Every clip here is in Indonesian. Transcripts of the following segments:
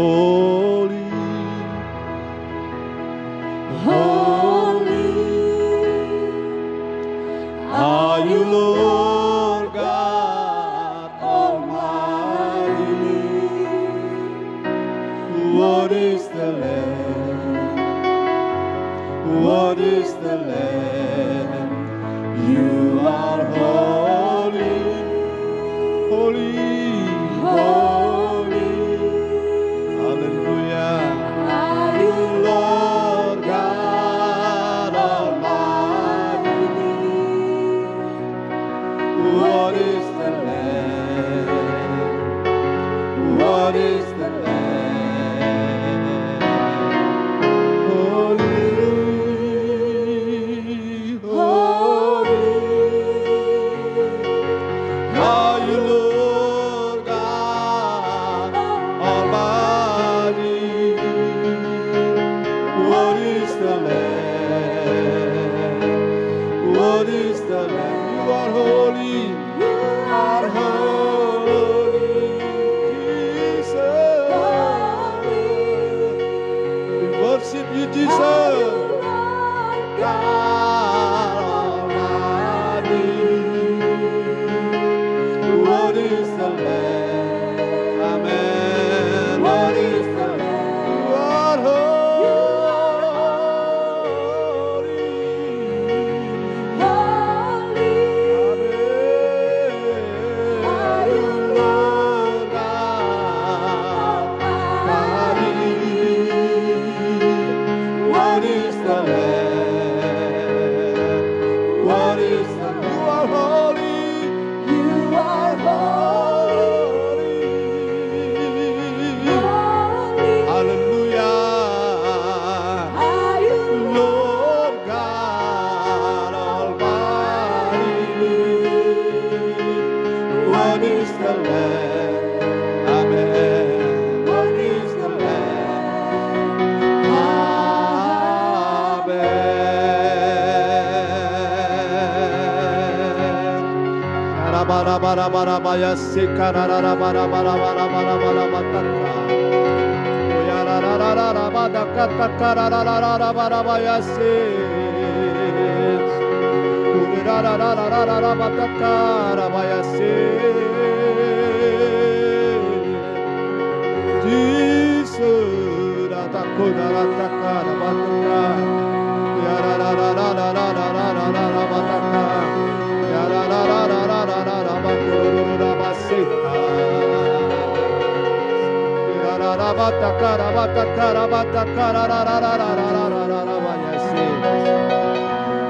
Oh. Se Yara ra ra ra ra ra,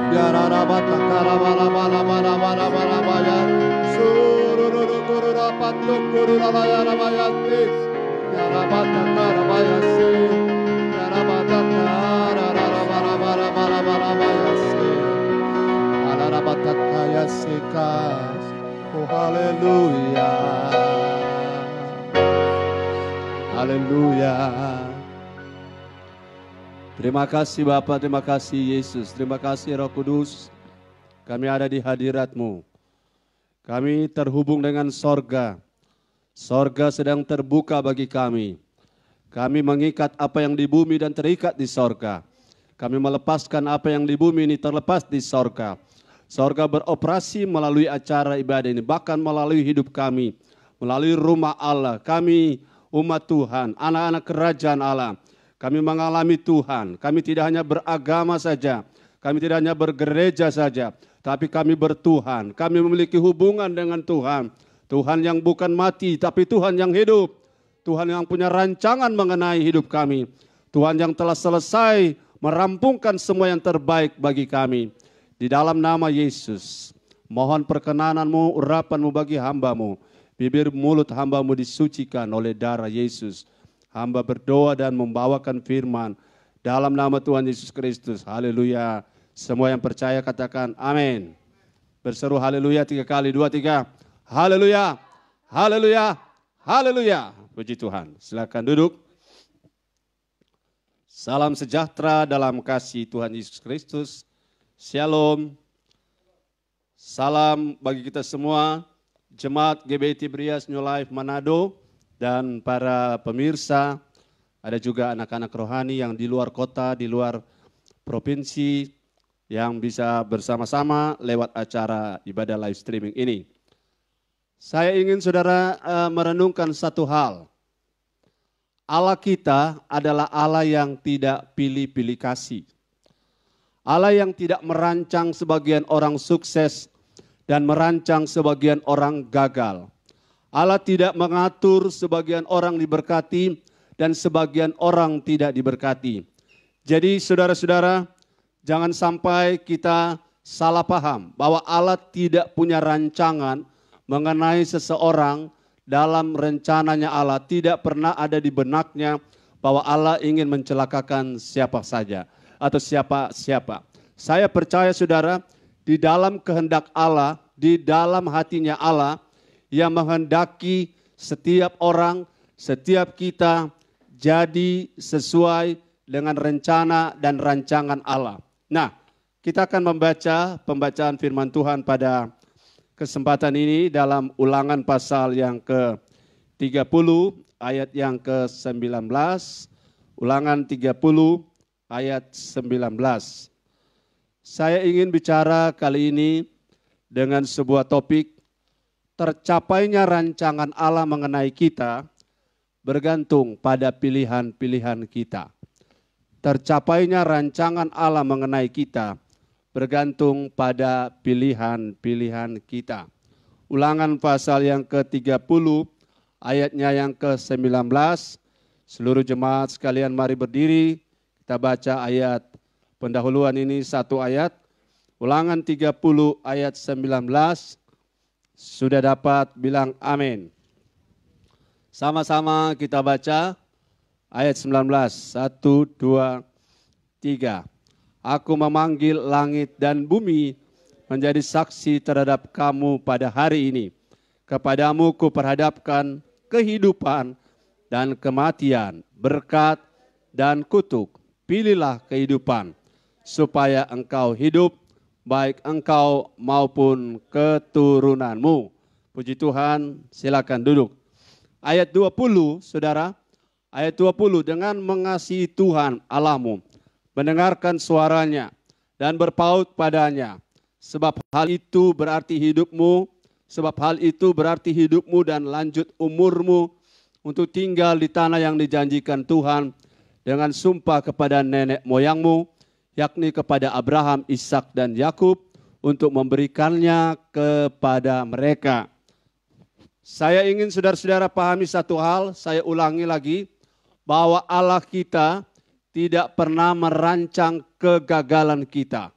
karabalabalabalabalabalabaya. Surururu kururapattu kururalayanavayasi. Ra ra Yarabata karararararararararabayasi. Alarabata kayasi kas. Oh hallelujah. Haleluya. Terima kasih Bapak, terima kasih Yesus, terima kasih Roh Kudus. Kami ada di hadiratmu. Kami terhubung dengan sorga. Sorga sedang terbuka bagi kami. Kami mengikat apa yang di bumi dan terikat di sorga. Kami melepaskan apa yang di bumi ini terlepas di sorga. Sorga beroperasi melalui acara ibadah ini, bahkan melalui hidup kami, melalui rumah Allah. Kami umat Tuhan, anak-anak kerajaan Allah. Kami mengalami Tuhan, kami tidak hanya beragama saja, kami tidak hanya bergereja saja, tapi kami bertuhan. Kami memiliki hubungan dengan Tuhan. Tuhan yang bukan mati, tapi Tuhan yang hidup. Tuhan yang punya rancangan mengenai hidup kami. Tuhan yang telah selesai merampungkan semua yang terbaik bagi kami. Di dalam nama Yesus, mohon perkenananmu, urapanmu bagi hambamu bibir mulut hambamu disucikan oleh darah Yesus. Hamba berdoa dan membawakan firman dalam nama Tuhan Yesus Kristus. Haleluya. Semua yang percaya katakan amin. Berseru haleluya tiga kali, dua, tiga. Haleluya, haleluya, haleluya. Puji Tuhan. Silakan duduk. Salam sejahtera dalam kasih Tuhan Yesus Kristus. Shalom. Salam bagi kita semua jemaat GBT Brias New Life Manado dan para pemirsa, ada juga anak-anak rohani yang di luar kota, di luar provinsi yang bisa bersama-sama lewat acara ibadah live streaming ini. Saya ingin saudara eh, merenungkan satu hal. Allah kita adalah Allah yang tidak pilih-pilih kasih. Allah yang tidak merancang sebagian orang sukses dan merancang sebagian orang gagal. Allah tidak mengatur sebagian orang diberkati dan sebagian orang tidak diberkati. Jadi saudara-saudara, jangan sampai kita salah paham bahwa Allah tidak punya rancangan mengenai seseorang dalam rencananya Allah. Tidak pernah ada di benaknya bahwa Allah ingin mencelakakan siapa saja atau siapa-siapa. Saya percaya saudara, saudara di dalam kehendak Allah, di dalam hatinya Allah yang menghendaki setiap orang, setiap kita jadi sesuai dengan rencana dan rancangan Allah. Nah, kita akan membaca pembacaan firman Tuhan pada kesempatan ini dalam ulangan pasal yang ke-30 ayat yang ke-19, ulangan 30 ayat 19. Saya ingin bicara kali ini dengan sebuah topik tercapainya rancangan Allah mengenai kita bergantung pada pilihan-pilihan kita. Tercapainya rancangan Allah mengenai kita bergantung pada pilihan-pilihan kita. Ulangan pasal yang ke-30 ayatnya yang ke-19. Seluruh jemaat sekalian mari berdiri kita baca ayat pendahuluan ini satu ayat. Ulangan 30 ayat 19 sudah dapat bilang amin. Sama-sama kita baca ayat 19. 1 2 3. Aku memanggil langit dan bumi menjadi saksi terhadap kamu pada hari ini. Kepadamu kuperhadapkan kehidupan dan kematian, berkat dan kutuk. Pilihlah kehidupan supaya engkau hidup, baik engkau maupun keturunanmu. Puji Tuhan, silakan duduk. Ayat 20, saudara, ayat 20, dengan mengasihi Tuhan Allahmu, mendengarkan suaranya, dan berpaut padanya. Sebab hal itu berarti hidupmu, sebab hal itu berarti hidupmu dan lanjut umurmu untuk tinggal di tanah yang dijanjikan Tuhan dengan sumpah kepada nenek moyangmu, yakni kepada Abraham, Ishak dan Yakub untuk memberikannya kepada mereka. Saya ingin saudara-saudara pahami satu hal, saya ulangi lagi bahwa Allah kita tidak pernah merancang kegagalan kita.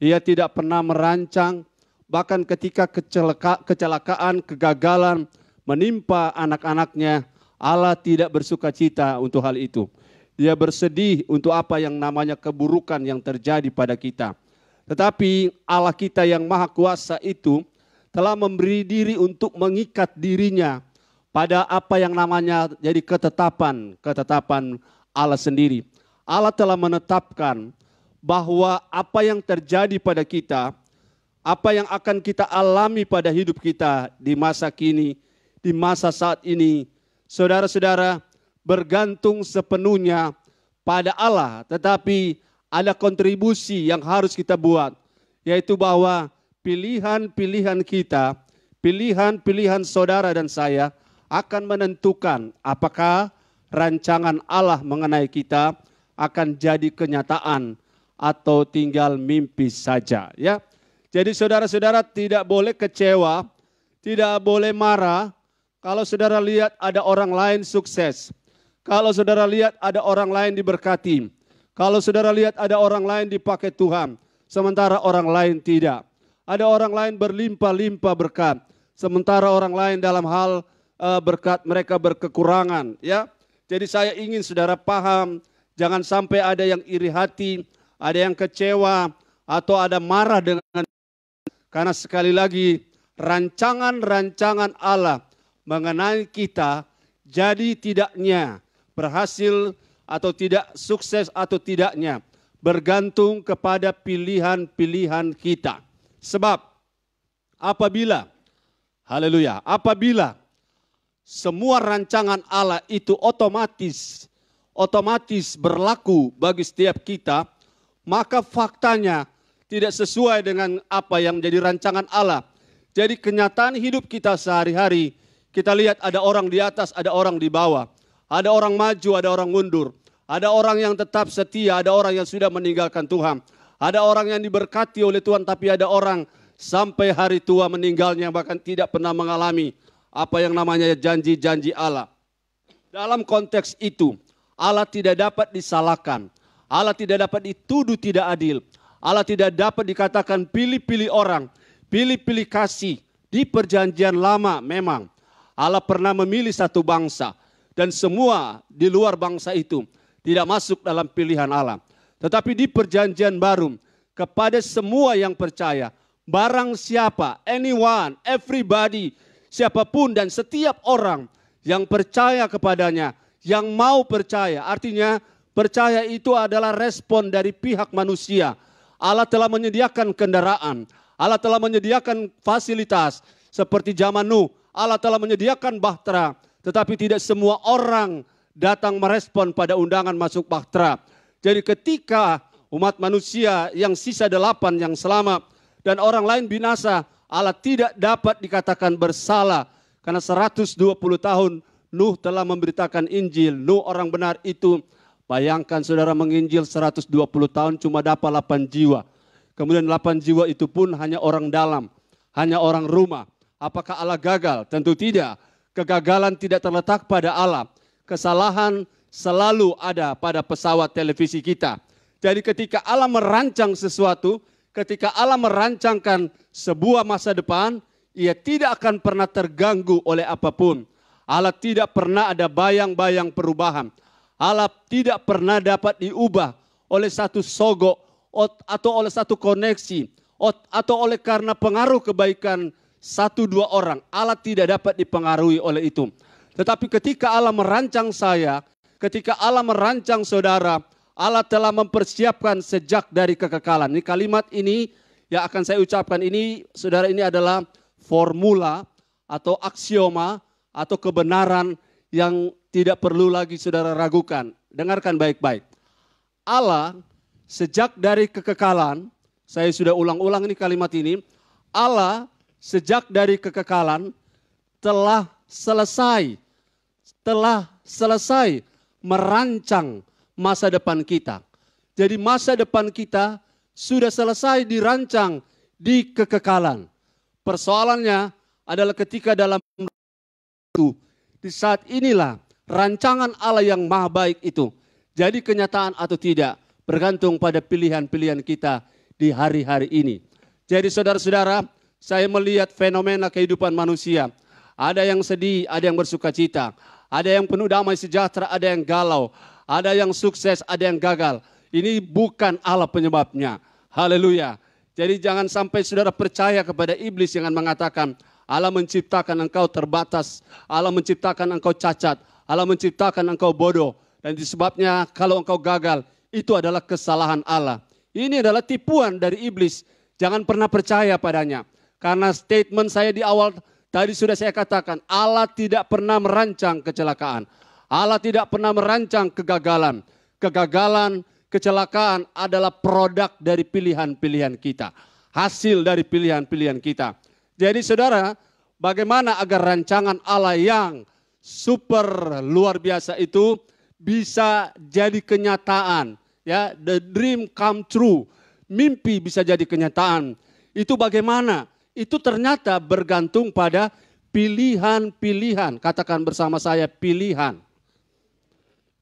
Ia tidak pernah merancang bahkan ketika kecelaka, kecelakaan, kegagalan menimpa anak-anaknya, Allah tidak bersuka cita untuk hal itu. Dia bersedih untuk apa yang namanya keburukan yang terjadi pada kita. Tetapi Allah kita yang maha kuasa itu telah memberi diri untuk mengikat dirinya pada apa yang namanya jadi ketetapan, ketetapan Allah sendiri. Allah telah menetapkan bahwa apa yang terjadi pada kita, apa yang akan kita alami pada hidup kita di masa kini, di masa saat ini, saudara-saudara, bergantung sepenuhnya pada Allah, tetapi ada kontribusi yang harus kita buat, yaitu bahwa pilihan-pilihan kita, pilihan-pilihan saudara dan saya akan menentukan apakah rancangan Allah mengenai kita akan jadi kenyataan atau tinggal mimpi saja ya. Jadi saudara-saudara tidak boleh kecewa, tidak boleh marah kalau saudara lihat ada orang lain sukses. Kalau saudara lihat ada orang lain diberkati. Kalau saudara lihat ada orang lain dipakai Tuhan. Sementara orang lain tidak. Ada orang lain berlimpah-limpah berkat. Sementara orang lain dalam hal eh, berkat mereka berkekurangan. ya. Jadi saya ingin saudara paham. Jangan sampai ada yang iri hati, ada yang kecewa, atau ada marah dengan karena sekali lagi rancangan-rancangan Allah mengenai kita jadi tidaknya berhasil atau tidak, sukses atau tidaknya, bergantung kepada pilihan-pilihan kita. Sebab apabila, haleluya, apabila semua rancangan Allah itu otomatis, otomatis berlaku bagi setiap kita, maka faktanya tidak sesuai dengan apa yang menjadi rancangan Allah. Jadi kenyataan hidup kita sehari-hari, kita lihat ada orang di atas, ada orang di bawah. Ada orang maju, ada orang mundur. Ada orang yang tetap setia, ada orang yang sudah meninggalkan Tuhan. Ada orang yang diberkati oleh Tuhan, tapi ada orang sampai hari tua meninggalnya bahkan tidak pernah mengalami apa yang namanya janji-janji Allah. Dalam konteks itu, Allah tidak dapat disalahkan. Allah tidak dapat dituduh tidak adil. Allah tidak dapat dikatakan pilih-pilih orang, pilih-pilih kasih. Di perjanjian lama memang Allah pernah memilih satu bangsa, dan semua di luar bangsa itu tidak masuk dalam pilihan Allah. Tetapi di perjanjian baru kepada semua yang percaya, barang siapa, anyone, everybody, siapapun dan setiap orang yang percaya kepadanya, yang mau percaya. Artinya percaya itu adalah respon dari pihak manusia. Allah telah menyediakan kendaraan, Allah telah menyediakan fasilitas seperti zaman Nuh, Allah telah menyediakan bahtera, tetapi tidak semua orang datang merespon pada undangan masuk bahtera. Jadi ketika umat manusia yang sisa delapan yang selamat dan orang lain binasa, Allah tidak dapat dikatakan bersalah. Karena 120 tahun Nuh telah memberitakan Injil. Nuh orang benar itu. Bayangkan saudara menginjil 120 tahun cuma dapat 8 jiwa. Kemudian 8 jiwa itu pun hanya orang dalam. Hanya orang rumah. Apakah Allah gagal? Tentu tidak. Kegagalan tidak terletak pada alam. Kesalahan selalu ada pada pesawat televisi kita. Jadi ketika alam merancang sesuatu, ketika alam merancangkan sebuah masa depan, ia tidak akan pernah terganggu oleh apapun. Allah tidak pernah ada bayang-bayang perubahan. Allah tidak pernah dapat diubah oleh satu sogok atau oleh satu koneksi atau oleh karena pengaruh kebaikan satu dua orang. Allah tidak dapat dipengaruhi oleh itu. Tetapi ketika Allah merancang saya, ketika Allah merancang saudara, Allah telah mempersiapkan sejak dari kekekalan. Ini kalimat ini yang akan saya ucapkan ini, saudara ini adalah formula atau aksioma atau kebenaran yang tidak perlu lagi saudara ragukan. Dengarkan baik-baik. Allah sejak dari kekekalan, saya sudah ulang-ulang ini kalimat ini, Allah sejak dari kekekalan telah selesai telah selesai merancang masa depan kita. Jadi masa depan kita sudah selesai dirancang di kekekalan. Persoalannya adalah ketika dalam itu di saat inilah rancangan Allah yang maha baik itu jadi kenyataan atau tidak bergantung pada pilihan-pilihan kita di hari-hari ini. Jadi saudara-saudara, saya melihat fenomena kehidupan manusia. Ada yang sedih, ada yang bersuka cita. Ada yang penuh damai sejahtera, ada yang galau. Ada yang sukses, ada yang gagal. Ini bukan Allah penyebabnya. Haleluya. Jadi jangan sampai saudara percaya kepada iblis yang mengatakan, Allah menciptakan engkau terbatas, Allah menciptakan engkau cacat, Allah menciptakan engkau bodoh. Dan disebabnya kalau engkau gagal, itu adalah kesalahan Allah. Ini adalah tipuan dari iblis. Jangan pernah percaya padanya. Karena statement saya di awal tadi sudah saya katakan, Allah tidak pernah merancang kecelakaan. Allah tidak pernah merancang kegagalan. Kegagalan, kecelakaan adalah produk dari pilihan-pilihan kita. Hasil dari pilihan-pilihan kita. Jadi saudara, bagaimana agar rancangan Allah yang super luar biasa itu bisa jadi kenyataan ya the dream come true mimpi bisa jadi kenyataan itu bagaimana itu ternyata bergantung pada pilihan-pilihan. Katakan bersama saya pilihan.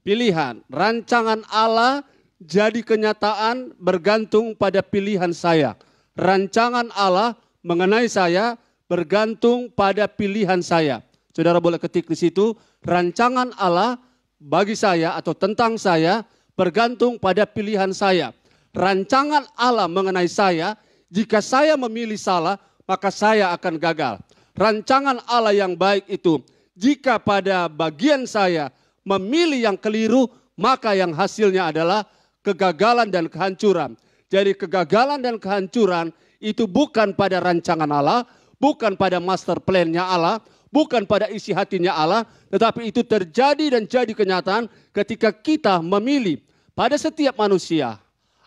Pilihan, rancangan Allah jadi kenyataan bergantung pada pilihan saya. Rancangan Allah mengenai saya bergantung pada pilihan saya. Saudara boleh ketik di situ, rancangan Allah bagi saya atau tentang saya bergantung pada pilihan saya. Rancangan Allah mengenai saya, jika saya memilih salah, maka saya akan gagal. Rancangan Allah yang baik itu, jika pada bagian saya memilih yang keliru, maka yang hasilnya adalah kegagalan dan kehancuran. Jadi kegagalan dan kehancuran itu bukan pada rancangan Allah, bukan pada master plan-nya Allah, bukan pada isi hatinya Allah, tetapi itu terjadi dan jadi kenyataan ketika kita memilih. Pada setiap manusia,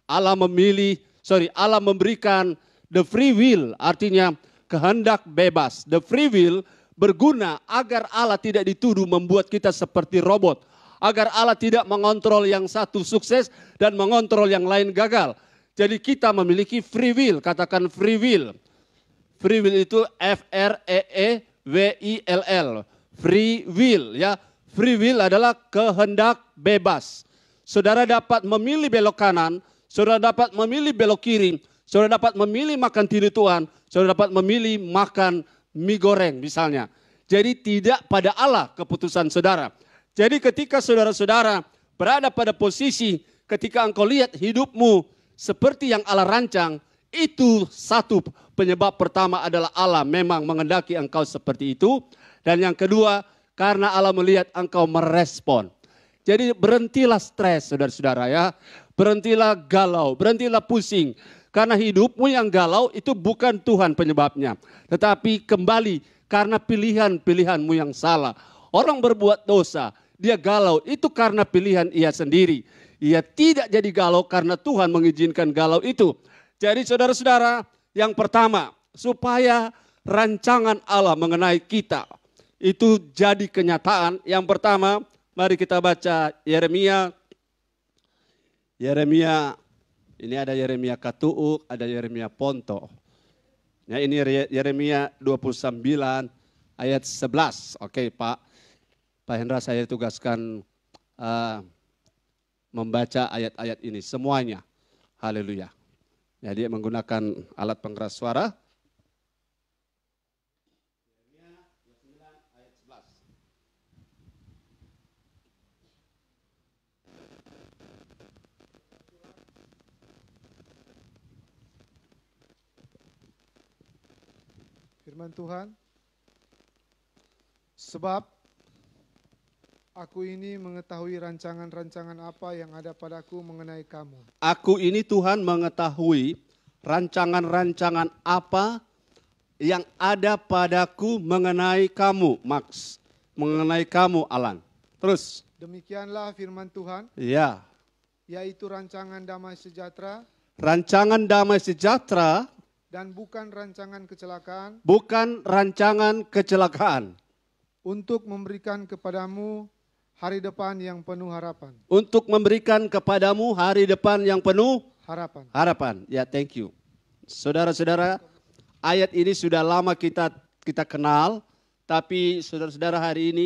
Allah memilih, sorry, Allah memberikan The free will artinya kehendak bebas. The free will berguna agar Allah tidak dituduh membuat kita seperti robot. Agar Allah tidak mengontrol yang satu sukses dan mengontrol yang lain gagal. Jadi kita memiliki free will, katakan free will. Free will itu F R E E W I L L. Free will ya. Free will adalah kehendak bebas. Saudara dapat memilih belok kanan, saudara dapat memilih belok kiri, Saudara dapat memilih makan tiri Tuhan, saudara dapat memilih makan mie goreng misalnya. Jadi tidak pada Allah keputusan saudara. Jadi ketika saudara-saudara berada pada posisi ketika engkau lihat hidupmu seperti yang Allah rancang, itu satu penyebab pertama adalah Allah memang mengendaki engkau seperti itu. Dan yang kedua, karena Allah melihat engkau merespon. Jadi berhentilah stres saudara-saudara ya. Berhentilah galau, berhentilah pusing. Karena hidupmu yang galau itu bukan Tuhan penyebabnya. Tetapi kembali karena pilihan-pilihanmu yang salah. Orang berbuat dosa, dia galau itu karena pilihan ia sendiri. Ia tidak jadi galau karena Tuhan mengizinkan galau itu. Jadi saudara-saudara, yang pertama, supaya rancangan Allah mengenai kita itu jadi kenyataan. Yang pertama, mari kita baca Yeremia Yeremia ini ada Yeremia Katuuk, ada Yeremia Ponto. Ya, ini Yeremia 29 ayat 11. Oke Pak, Pak Hendra saya tugaskan uh, membaca ayat-ayat ini semuanya. Haleluya. Jadi ya, menggunakan alat pengeras suara. firman Tuhan. Sebab Aku ini mengetahui rancangan-rancangan apa yang ada padaku mengenai kamu. Aku ini Tuhan mengetahui rancangan-rancangan apa yang ada padaku mengenai kamu, Max. Mengenai kamu, Alan. Terus. Demikianlah firman Tuhan. Ya. Yaitu rancangan damai sejahtera. Rancangan damai sejahtera. Dan bukan rancangan kecelakaan. Bukan rancangan kecelakaan. Untuk memberikan kepadamu hari depan yang penuh harapan. Untuk memberikan kepadamu hari depan yang penuh harapan. Harapan. Ya, thank you. Saudara-saudara, ayat ini sudah lama kita kita kenal, tapi saudara-saudara hari ini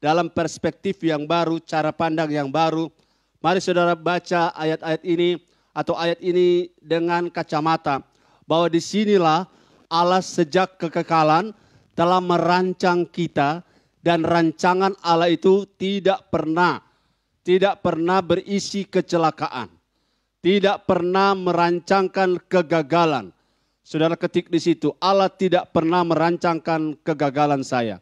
dalam perspektif yang baru, cara pandang yang baru, mari saudara baca ayat-ayat ini atau ayat ini dengan kacamata bahwa disinilah Allah sejak kekekalan telah merancang kita dan rancangan Allah itu tidak pernah tidak pernah berisi kecelakaan. Tidak pernah merancangkan kegagalan. Saudara ketik di situ, Allah tidak pernah merancangkan kegagalan saya.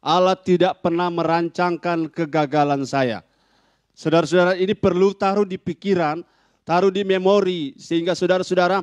Allah tidak pernah merancangkan kegagalan saya. Saudara-saudara ini perlu taruh di pikiran, taruh di memori sehingga saudara-saudara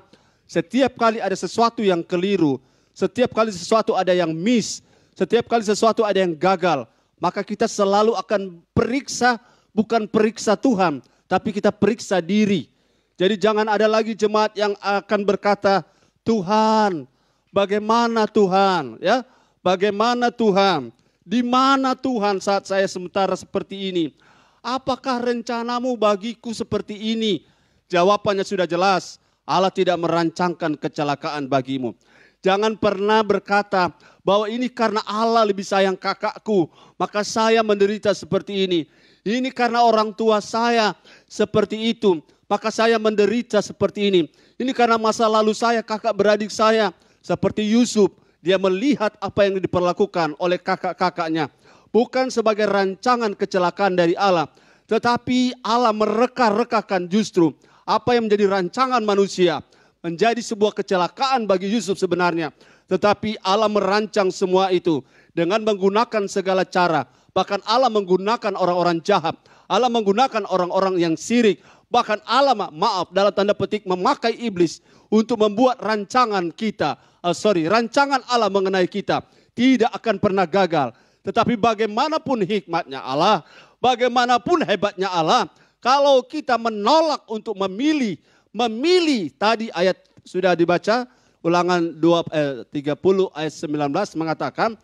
setiap kali ada sesuatu yang keliru, setiap kali sesuatu ada yang miss, setiap kali sesuatu ada yang gagal, maka kita selalu akan periksa, bukan periksa Tuhan, tapi kita periksa diri. Jadi jangan ada lagi jemaat yang akan berkata, Tuhan, bagaimana Tuhan, ya? Bagaimana Tuhan? Di mana Tuhan saat saya sementara seperti ini? Apakah rencanamu bagiku seperti ini? Jawabannya sudah jelas. Allah tidak merancangkan kecelakaan bagimu. Jangan pernah berkata bahwa ini karena Allah lebih sayang kakakku, maka saya menderita seperti ini. Ini karena orang tua saya seperti itu, maka saya menderita seperti ini. Ini karena masa lalu saya, kakak beradik saya seperti Yusuf, dia melihat apa yang diperlakukan oleh kakak-kakaknya, bukan sebagai rancangan kecelakaan dari Allah, tetapi Allah mereka-rekakan justru apa yang menjadi rancangan manusia menjadi sebuah kecelakaan bagi Yusuf sebenarnya. Tetapi Allah merancang semua itu dengan menggunakan segala cara. Bahkan Allah menggunakan orang-orang jahat. Allah menggunakan orang-orang yang sirik. Bahkan Allah maaf dalam tanda petik memakai iblis untuk membuat rancangan kita. Uh, sorry, rancangan Allah mengenai kita. Tidak akan pernah gagal. Tetapi bagaimanapun hikmatnya Allah, bagaimanapun hebatnya Allah, kalau kita menolak untuk memilih, memilih tadi ayat sudah dibaca ulangan 2, eh, 30 ayat 19 mengatakan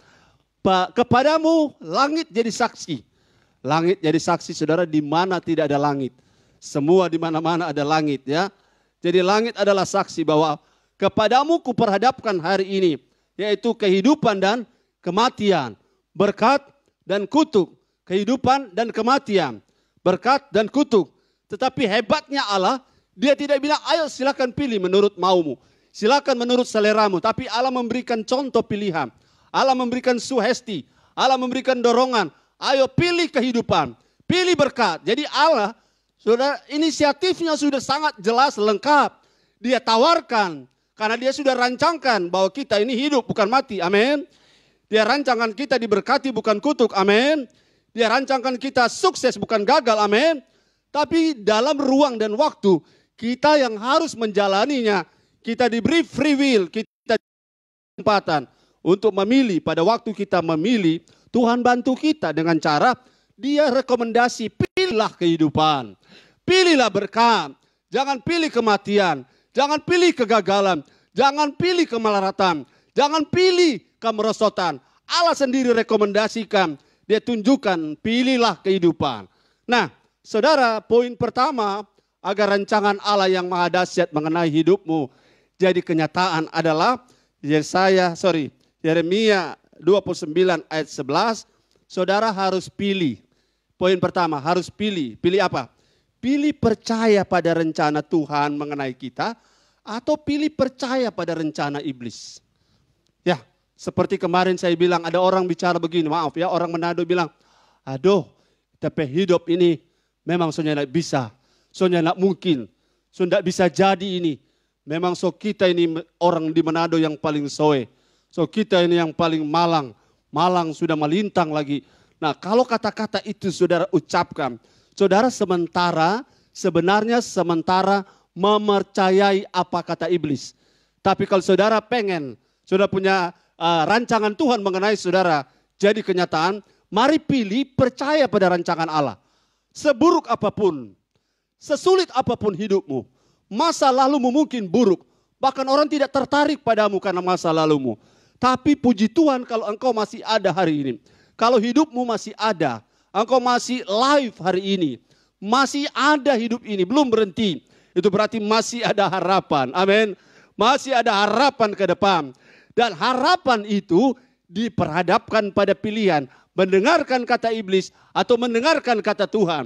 kepadamu langit jadi saksi. Langit jadi saksi saudara di mana tidak ada langit. Semua di mana-mana ada langit ya. Jadi langit adalah saksi bahwa kepadamu kuperhadapkan hari ini yaitu kehidupan dan kematian, berkat dan kutuk, kehidupan dan kematian berkat dan kutuk. Tetapi hebatnya Allah, dia tidak bilang, ayo silakan pilih menurut maumu. Silakan menurut seleramu. Tapi Allah memberikan contoh pilihan. Allah memberikan suhesti. Allah memberikan dorongan. Ayo pilih kehidupan. Pilih berkat. Jadi Allah, sudah inisiatifnya sudah sangat jelas, lengkap. Dia tawarkan. Karena dia sudah rancangkan bahwa kita ini hidup bukan mati. Amin. Dia rancangan kita diberkati bukan kutuk. Amin. Dia rancangkan kita sukses bukan gagal, amin. Tapi dalam ruang dan waktu kita yang harus menjalaninya, kita diberi free will, kita kesempatan untuk memilih. Pada waktu kita memilih, Tuhan bantu kita dengan cara dia rekomendasi pilihlah kehidupan. Pilihlah berkat. Jangan pilih kematian. Jangan pilih kegagalan. Jangan pilih kemelaratan. Jangan pilih kemerosotan. Allah sendiri rekomendasikan dia tunjukkan pilihlah kehidupan. Nah, saudara, poin pertama agar rancangan Allah yang maha dahsyat mengenai hidupmu jadi kenyataan adalah Yesaya, sorry, Yeremia 29 ayat 11, saudara harus pilih. Poin pertama, harus pilih. Pilih apa? Pilih percaya pada rencana Tuhan mengenai kita atau pilih percaya pada rencana iblis. Seperti kemarin saya bilang, ada orang bicara begini, maaf ya, orang Menado bilang, aduh, tapi hidup ini memang sonya tidak bisa, sonya tidak mungkin, so tidak bisa jadi ini. Memang so kita ini orang di Manado yang paling soe, so kita ini yang paling malang, malang sudah melintang lagi. Nah kalau kata-kata itu saudara ucapkan, saudara sementara, sebenarnya sementara memercayai apa kata iblis. Tapi kalau saudara pengen, saudara punya uh, rancangan Tuhan mengenai saudara jadi kenyataan, mari pilih percaya pada rancangan Allah. Seburuk apapun, sesulit apapun hidupmu, masa lalumu mungkin buruk, bahkan orang tidak tertarik padamu karena masa lalumu. Tapi puji Tuhan kalau engkau masih ada hari ini. Kalau hidupmu masih ada, engkau masih live hari ini. Masih ada hidup ini, belum berhenti. Itu berarti masih ada harapan. Amin. Masih ada harapan ke depan. Dan harapan itu diperhadapkan pada pilihan. Mendengarkan kata iblis atau mendengarkan kata Tuhan.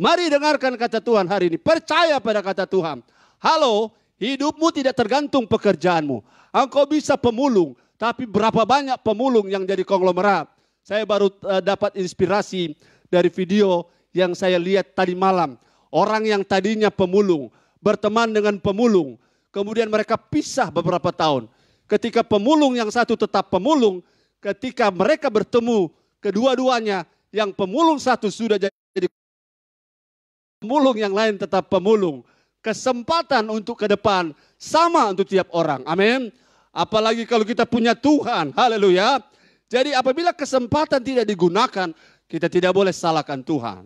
Mari dengarkan kata Tuhan hari ini. Percaya pada kata Tuhan. Halo, hidupmu tidak tergantung pekerjaanmu. Engkau bisa pemulung, tapi berapa banyak pemulung yang jadi konglomerat? Saya baru eh, dapat inspirasi dari video yang saya lihat tadi malam. Orang yang tadinya pemulung, berteman dengan pemulung. Kemudian mereka pisah beberapa tahun. Ketika pemulung yang satu tetap pemulung, ketika mereka bertemu kedua-duanya, yang pemulung satu sudah jadi pemulung, yang lain tetap pemulung. Kesempatan untuk ke depan sama untuk tiap orang. Amin. Apalagi kalau kita punya Tuhan. Haleluya. Jadi apabila kesempatan tidak digunakan, kita tidak boleh salahkan Tuhan.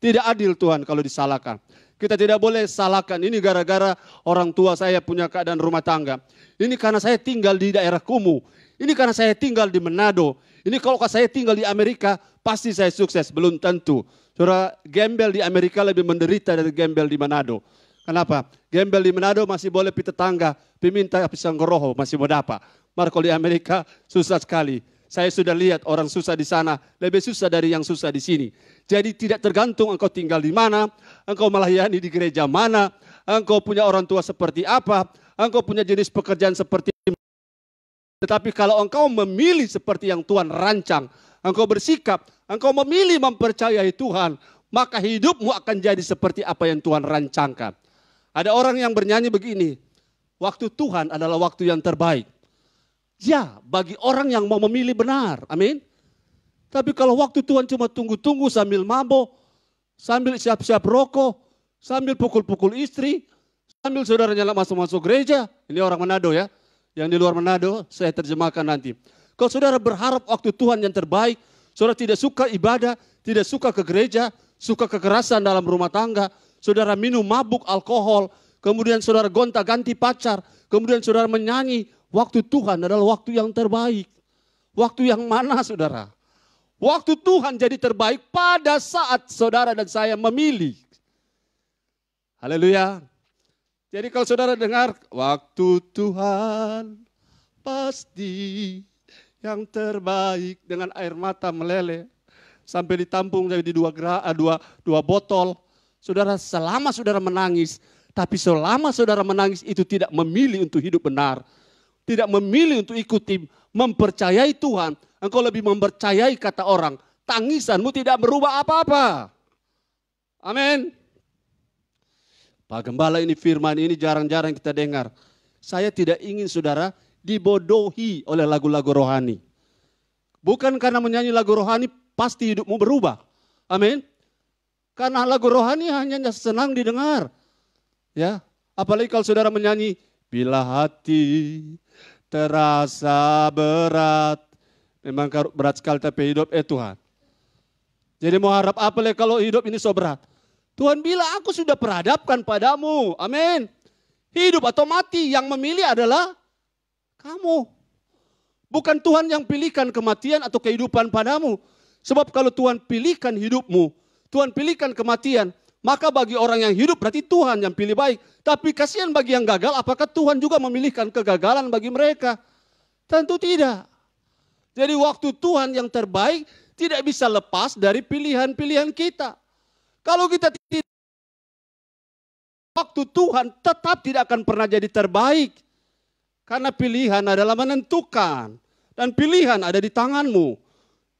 Tidak adil Tuhan kalau disalahkan. Kita tidak boleh salahkan ini gara-gara orang tua saya punya keadaan rumah tangga. Ini karena saya tinggal di daerah kumuh. Ini karena saya tinggal di Manado. Ini kalau saya tinggal di Amerika, pasti saya sukses. Belum tentu. Saudara, gembel di Amerika lebih menderita dari gembel di Manado. Kenapa? Gembel di Manado masih boleh pi tetangga, piminta pisang goroho, masih mau dapat. Marco di Amerika susah sekali. Saya sudah lihat orang susah di sana lebih susah dari yang susah di sini. Jadi tidak tergantung engkau tinggal di mana, engkau melayani di gereja mana, engkau punya orang tua seperti apa, engkau punya jenis pekerjaan seperti tetapi kalau engkau memilih seperti yang Tuhan rancang, engkau bersikap, engkau memilih mempercayai Tuhan, maka hidupmu akan jadi seperti apa yang Tuhan rancangkan. Ada orang yang bernyanyi begini, waktu Tuhan adalah waktu yang terbaik. Ya, bagi orang yang mau memilih benar. Amin. Tapi kalau waktu Tuhan cuma tunggu-tunggu sambil mabok, sambil siap-siap rokok, sambil pukul-pukul istri, sambil saudara nyala masuk-masuk gereja, ini orang Manado ya, yang di luar Manado saya terjemahkan nanti. Kalau saudara berharap waktu Tuhan yang terbaik, saudara tidak suka ibadah, tidak suka ke gereja, suka kekerasan dalam rumah tangga, saudara minum mabuk alkohol, kemudian saudara gonta ganti pacar, kemudian saudara menyanyi, Waktu Tuhan adalah waktu yang terbaik. Waktu yang mana saudara? Waktu Tuhan jadi terbaik pada saat saudara dan saya memilih. Haleluya. Jadi kalau saudara dengar, waktu Tuhan pasti yang terbaik dengan air mata meleleh sampai ditampung jadi dua eh, dua dua botol. Saudara selama saudara menangis, tapi selama saudara menangis itu tidak memilih untuk hidup benar, tidak memilih untuk ikuti mempercayai Tuhan, engkau lebih mempercayai kata orang. Tangisanmu tidak berubah apa-apa. Amin. Pak Gembala ini firman ini jarang-jarang kita dengar. Saya tidak ingin saudara dibodohi oleh lagu-lagu rohani. Bukan karena menyanyi lagu rohani pasti hidupmu berubah. Amin. Karena lagu rohani hanya senang didengar. Ya, apalagi kalau saudara menyanyi Bila hati terasa berat, memang berat sekali tapi hidup eh Tuhan. Jadi mau harap apa le kalau hidup ini so berat? Tuhan bila aku sudah peradapkan padamu, amin. Hidup atau mati yang memilih adalah kamu. Bukan Tuhan yang pilihkan kematian atau kehidupan padamu. Sebab kalau Tuhan pilihkan hidupmu, Tuhan pilihkan kematian, maka bagi orang yang hidup berarti Tuhan yang pilih baik. Tapi kasihan bagi yang gagal, apakah Tuhan juga memilihkan kegagalan bagi mereka? Tentu tidak. Jadi waktu Tuhan yang terbaik tidak bisa lepas dari pilihan-pilihan kita. Kalau kita tidak waktu Tuhan tetap tidak akan pernah jadi terbaik. Karena pilihan adalah menentukan dan pilihan ada di tanganmu.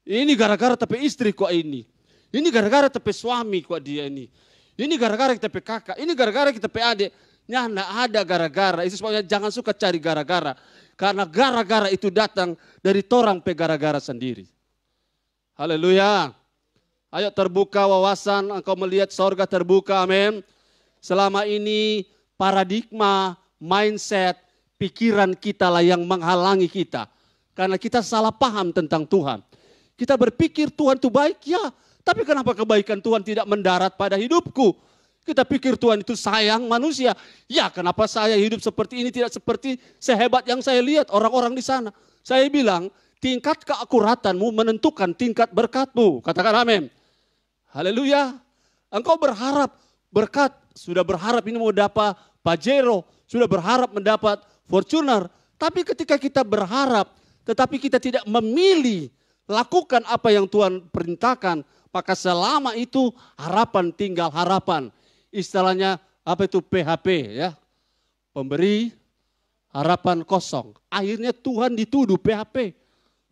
Ini gara-gara tapi istri kok ini. Ini gara-gara tapi suami kok dia ini. Ini gara-gara kita PKK, ini gara-gara kita PAD. Ya, enggak ada gara-gara. Itu sebabnya jangan suka cari gara-gara. Karena gara-gara itu datang dari torang pegara-gara sendiri. Haleluya. Ayo terbuka wawasan, engkau melihat sorga terbuka, amin. Selama ini paradigma, mindset, pikiran kita lah yang menghalangi kita. Karena kita salah paham tentang Tuhan. Kita berpikir Tuhan itu baik, ya tapi kenapa kebaikan Tuhan tidak mendarat pada hidupku? Kita pikir Tuhan itu sayang manusia. Ya kenapa saya hidup seperti ini tidak seperti sehebat yang saya lihat orang-orang di sana. Saya bilang tingkat keakuratanmu menentukan tingkat berkatmu. Katakan amin. Haleluya. Engkau berharap berkat. Sudah berharap ini mau dapat Pajero. Sudah berharap mendapat Fortuner. Tapi ketika kita berharap tetapi kita tidak memilih lakukan apa yang Tuhan perintahkan maka selama itu harapan tinggal harapan. Istilahnya apa itu PHP ya. Pemberi harapan kosong. Akhirnya Tuhan dituduh PHP.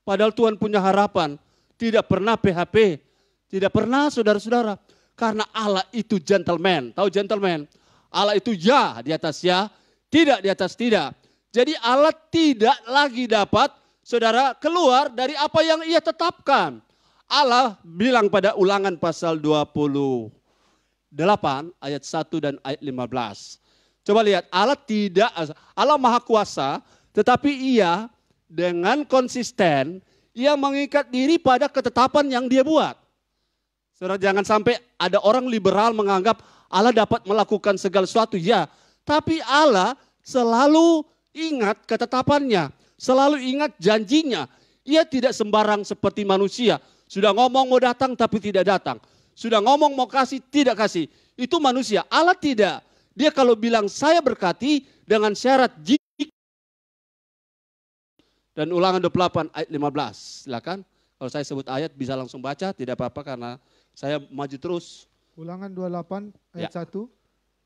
Padahal Tuhan punya harapan. Tidak pernah PHP. Tidak pernah saudara-saudara. Karena Allah itu gentleman. Tahu gentleman? Allah itu ya di atas ya. Tidak di atas tidak. Jadi Allah tidak lagi dapat saudara keluar dari apa yang ia tetapkan. Allah bilang pada ulangan pasal 28 ayat 1 dan ayat 15. Coba lihat, Allah tidak, Allah maha kuasa, tetapi ia dengan konsisten, ia mengikat diri pada ketetapan yang dia buat. Saudara jangan sampai ada orang liberal menganggap Allah dapat melakukan segala sesuatu. Ya, tapi Allah selalu ingat ketetapannya, selalu ingat janjinya. Ia tidak sembarang seperti manusia. Sudah ngomong mau datang tapi tidak datang. Sudah ngomong mau kasih tidak kasih. Itu manusia. Allah tidak. Dia kalau bilang saya berkati dengan syarat jika dan ulangan 28 ayat 15. Silakan. Kalau saya sebut ayat bisa langsung baca, tidak apa-apa karena saya maju terus. Ulangan 28 ayat ya. 1.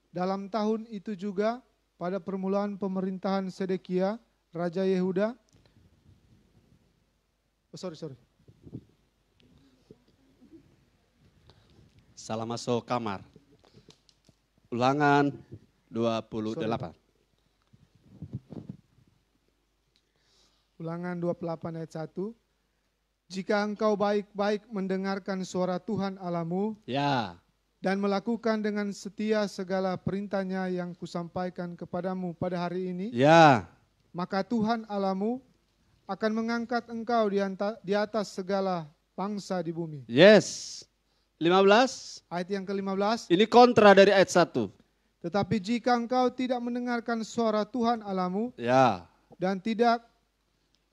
Dalam tahun itu juga pada permulaan pemerintahan Sedekia, Raja Yehuda. Oh, sorry, sorry. salah masuk kamar. Ulangan 28. Sorry. Ulangan 28 ayat 1. Jika engkau baik-baik mendengarkan suara Tuhan alamu. Ya. Dan melakukan dengan setia segala perintahnya yang kusampaikan kepadamu pada hari ini. Ya. Maka Tuhan alamu akan mengangkat engkau di, atas segala bangsa di bumi. Yes. 15. Ayat yang ke-15. Ini kontra dari ayat 1. Tetapi jika engkau tidak mendengarkan suara Tuhan alamu. Ya. Dan tidak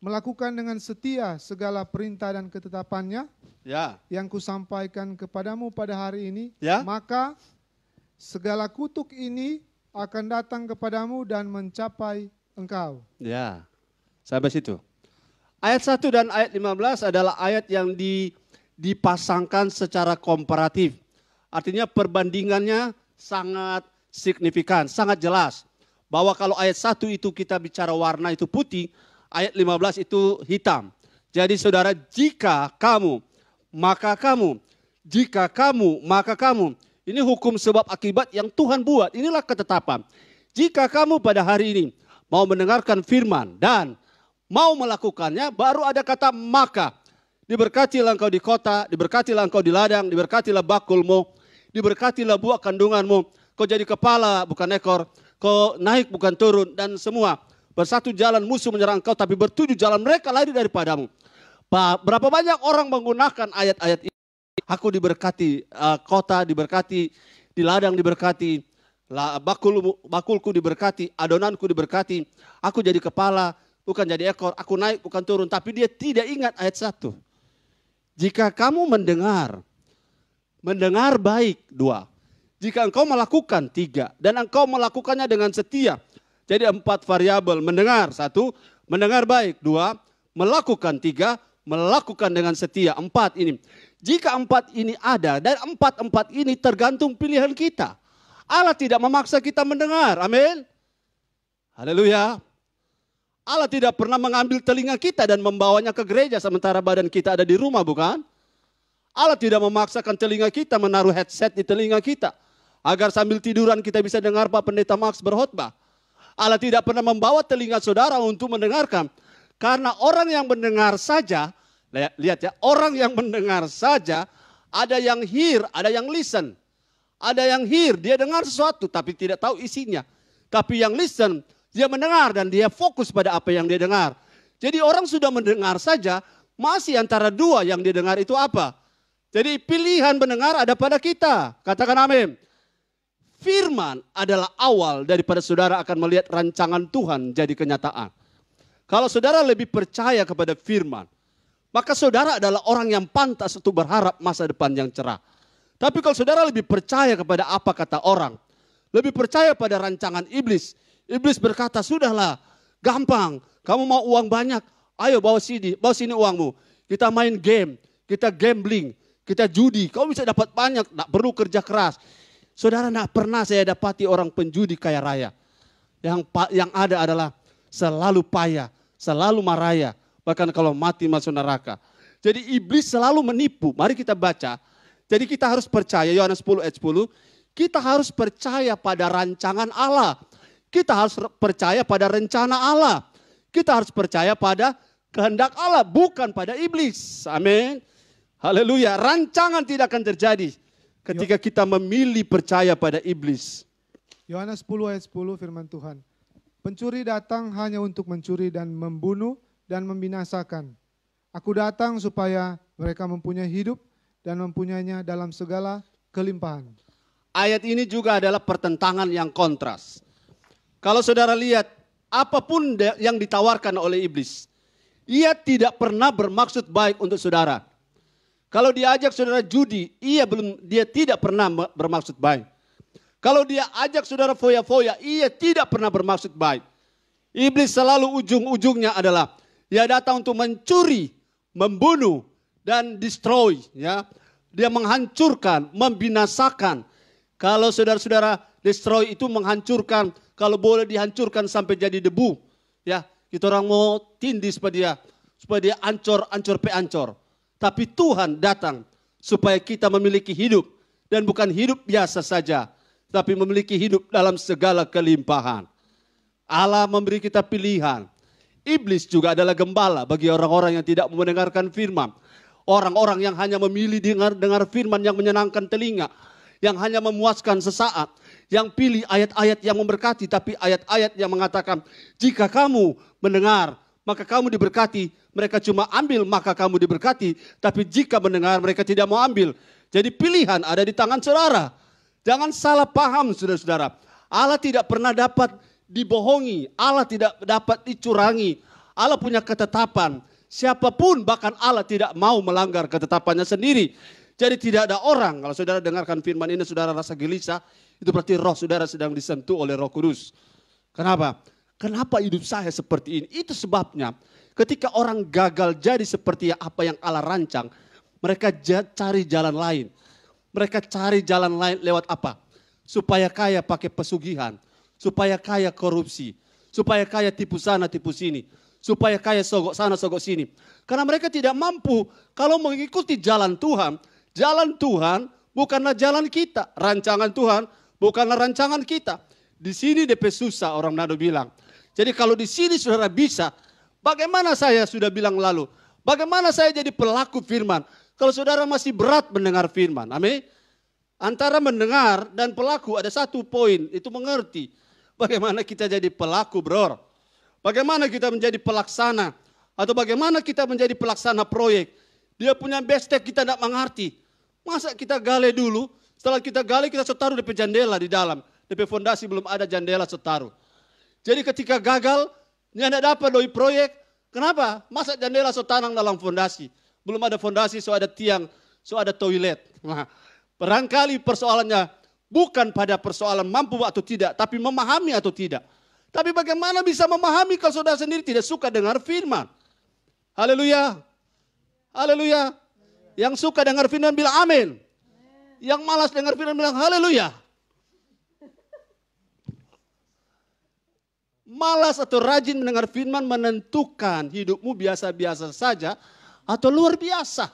melakukan dengan setia segala perintah dan ketetapannya. Ya. Yang kusampaikan kepadamu pada hari ini. Ya. Maka segala kutuk ini akan datang kepadamu dan mencapai engkau. Ya. Sampai situ. Ayat 1 dan ayat 15 adalah ayat yang di dipasangkan secara komparatif. Artinya perbandingannya sangat signifikan, sangat jelas. Bahwa kalau ayat 1 itu kita bicara warna itu putih, ayat 15 itu hitam. Jadi saudara, jika kamu, maka kamu. Jika kamu, maka kamu. Ini hukum sebab akibat yang Tuhan buat. Inilah ketetapan. Jika kamu pada hari ini mau mendengarkan firman dan mau melakukannya, baru ada kata maka. Diberkatilah engkau di kota, diberkatilah engkau di ladang, diberkatilah bakulmu, diberkatilah buah kandunganmu. Kau jadi kepala bukan ekor, kau naik bukan turun dan semua. Bersatu jalan musuh menyerang kau tapi bertujuh jalan mereka lari daripadamu. Berapa banyak orang menggunakan ayat-ayat ini. Aku diberkati uh, kota, diberkati di ladang, diberkati bakul, bakulku diberkati, adonanku diberkati. Aku jadi kepala, bukan jadi ekor. Aku naik, bukan turun. Tapi dia tidak ingat ayat satu. Jika kamu mendengar, mendengar baik, dua. Jika engkau melakukan, tiga. Dan engkau melakukannya dengan setia. Jadi empat variabel, mendengar, satu. Mendengar baik, dua. Melakukan, tiga. Melakukan dengan setia, empat ini. Jika empat ini ada, dan empat-empat ini tergantung pilihan kita. Allah tidak memaksa kita mendengar, amin. Haleluya. Allah tidak pernah mengambil telinga kita dan membawanya ke gereja sementara badan kita ada di rumah, bukan? Allah tidak memaksakan telinga kita menaruh headset di telinga kita agar sambil tiduran kita bisa dengar Pak Pendeta Max berkhotbah. Allah tidak pernah membawa telinga saudara untuk mendengarkan karena orang yang mendengar saja lihat ya, orang yang mendengar saja ada yang hear, ada yang listen. Ada yang hear, dia dengar sesuatu tapi tidak tahu isinya. Tapi yang listen dia mendengar dan dia fokus pada apa yang dia dengar. Jadi orang sudah mendengar saja, masih antara dua yang dia dengar itu apa? Jadi pilihan mendengar ada pada kita. Katakan amin. Firman adalah awal daripada saudara akan melihat rancangan Tuhan jadi kenyataan. Kalau saudara lebih percaya kepada firman, maka saudara adalah orang yang pantas untuk berharap masa depan yang cerah. Tapi kalau saudara lebih percaya kepada apa kata orang, lebih percaya pada rancangan iblis, Iblis berkata, sudahlah, gampang. Kamu mau uang banyak, ayo bawa sini, bawa sini uangmu. Kita main game, kita gambling, kita judi. kamu bisa dapat banyak, tidak perlu kerja keras. Saudara, tidak pernah saya dapati orang penjudi kaya raya. Yang yang ada adalah selalu payah, selalu maraya. Bahkan kalau mati masuk neraka. Jadi iblis selalu menipu. Mari kita baca. Jadi kita harus percaya, Yohanes 10 ayat 10. Kita harus percaya pada rancangan Allah kita harus percaya pada rencana Allah. Kita harus percaya pada kehendak Allah, bukan pada iblis. Amin. Haleluya. Rancangan tidak akan terjadi ketika kita memilih percaya pada iblis. Yohanes 10 ayat 10 firman Tuhan. Pencuri datang hanya untuk mencuri dan membunuh dan membinasakan. Aku datang supaya mereka mempunyai hidup dan mempunyainya dalam segala kelimpahan. Ayat ini juga adalah pertentangan yang kontras. Kalau saudara lihat, apapun yang ditawarkan oleh iblis, ia tidak pernah bermaksud baik untuk saudara. Kalau dia ajak saudara judi, ia belum dia tidak pernah bermaksud baik. Kalau dia ajak saudara foya-foya, ia tidak pernah bermaksud baik. Iblis selalu ujung-ujungnya adalah dia datang untuk mencuri, membunuh dan destroy ya. Dia menghancurkan, membinasakan. Kalau saudara-saudara Destroy itu menghancurkan. Kalau boleh dihancurkan sampai jadi debu. Ya, kita orang mau tindih supaya dia supaya dia ancor, ancor, pe ancor. Tapi Tuhan datang supaya kita memiliki hidup dan bukan hidup biasa saja, tapi memiliki hidup dalam segala kelimpahan. Allah memberi kita pilihan. Iblis juga adalah gembala bagi orang-orang yang tidak mendengarkan firman. Orang-orang yang hanya memilih dengar dengar firman yang menyenangkan telinga, yang hanya memuaskan sesaat, yang pilih ayat-ayat yang memberkati, tapi ayat-ayat yang mengatakan, jika kamu mendengar, maka kamu diberkati. Mereka cuma ambil, maka kamu diberkati. Tapi jika mendengar, mereka tidak mau ambil. Jadi pilihan ada di tangan saudara. Jangan salah paham, saudara-saudara. Allah tidak pernah dapat dibohongi. Allah tidak dapat dicurangi. Allah punya ketetapan. Siapapun bahkan Allah tidak mau melanggar ketetapannya sendiri. Jadi tidak ada orang, kalau saudara dengarkan firman ini saudara rasa gelisah, itu berarti roh saudara sedang disentuh oleh roh kudus. Kenapa? Kenapa hidup saya seperti ini? Itu sebabnya ketika orang gagal jadi seperti apa yang Allah rancang, mereka cari jalan lain. Mereka cari jalan lain lewat apa? Supaya kaya pakai pesugihan, supaya kaya korupsi, supaya kaya tipu sana tipu sini, supaya kaya sogok sana sogok sini. Karena mereka tidak mampu kalau mengikuti jalan Tuhan. Jalan Tuhan bukanlah jalan kita, rancangan Tuhan Bukanlah rancangan kita. Di sini DP susah orang Nado bilang. Jadi kalau di sini saudara bisa, bagaimana saya sudah bilang lalu? Bagaimana saya jadi pelaku firman? Kalau saudara masih berat mendengar firman, amin. Antara mendengar dan pelaku ada satu poin, itu mengerti. Bagaimana kita jadi pelaku, bro? Bagaimana kita menjadi pelaksana? Atau bagaimana kita menjadi pelaksana proyek? Dia punya bestek kita tidak mengerti. Masa kita gale dulu, setelah kita gali, kita setaruh di jendela di dalam. Di fondasi belum ada jendela setaruh. Jadi ketika gagal, ini tidak dapat doi proyek. Kenapa? Masa jendela setanang dalam fondasi. Belum ada fondasi, so ada tiang, so ada toilet. Nah, barangkali persoalannya bukan pada persoalan mampu atau tidak, tapi memahami atau tidak. Tapi bagaimana bisa memahami kalau saudara sendiri tidak suka dengar firman? Haleluya. Haleluya. Yang suka dengar firman bilang amin. Yang malas dengar firman bilang haleluya. Malas atau rajin mendengar firman menentukan hidupmu biasa-biasa saja atau luar biasa.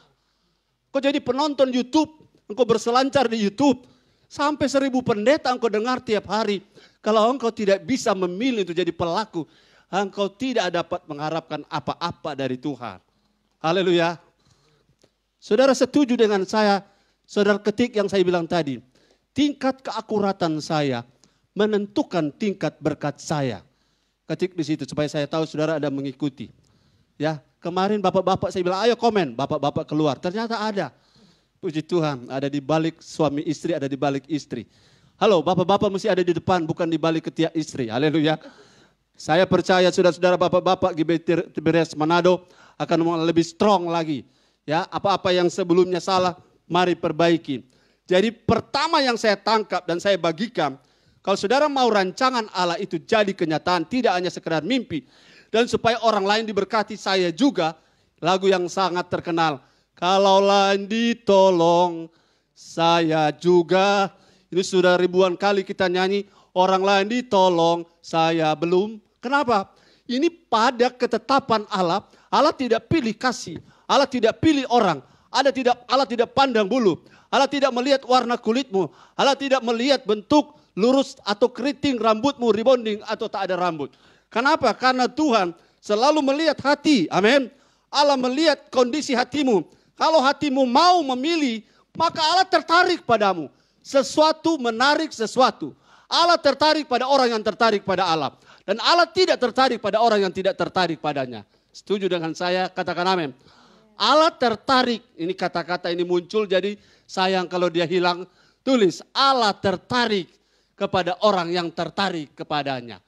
Kau jadi penonton YouTube, engkau berselancar di YouTube. Sampai seribu pendeta engkau dengar tiap hari. Kalau engkau tidak bisa memilih untuk jadi pelaku, engkau tidak dapat mengharapkan apa-apa dari Tuhan. Haleluya. Saudara setuju dengan saya, Saudara ketik yang saya bilang tadi. Tingkat keakuratan saya menentukan tingkat berkat saya. Ketik di situ supaya saya tahu saudara ada mengikuti. Ya, kemarin bapak-bapak saya bilang ayo komen, bapak-bapak keluar. Ternyata ada. Puji Tuhan, ada di balik suami istri, ada di balik istri. Halo, bapak-bapak mesti ada di depan, bukan di balik ketiak istri. Haleluya. Saya percaya saudara-saudara bapak-bapak Gibetir Tiberias Manado akan lebih strong lagi. Ya, apa-apa yang sebelumnya salah, mari perbaiki. Jadi pertama yang saya tangkap dan saya bagikan, kalau saudara mau rancangan Allah itu jadi kenyataan, tidak hanya sekedar mimpi. Dan supaya orang lain diberkati saya juga, lagu yang sangat terkenal. Kalau lain ditolong, saya juga. Ini sudah ribuan kali kita nyanyi, orang lain ditolong, saya belum. Kenapa? Ini pada ketetapan Allah, Allah tidak pilih kasih, Allah tidak pilih orang, Allah tidak Allah tidak pandang bulu. Allah tidak melihat warna kulitmu. Allah tidak melihat bentuk lurus atau keriting rambutmu rebonding atau tak ada rambut. Kenapa? Karena Tuhan selalu melihat hati. Amin. Allah melihat kondisi hatimu. Kalau hatimu mau memilih, maka Allah tertarik padamu. Sesuatu menarik sesuatu. Allah tertarik pada orang yang tertarik pada Allah. Dan Allah tidak tertarik pada orang yang tidak tertarik padanya. Setuju dengan saya? Katakan amin. Allah tertarik. Ini kata-kata ini muncul jadi sayang kalau dia hilang. Tulis Allah tertarik kepada orang yang tertarik kepadanya.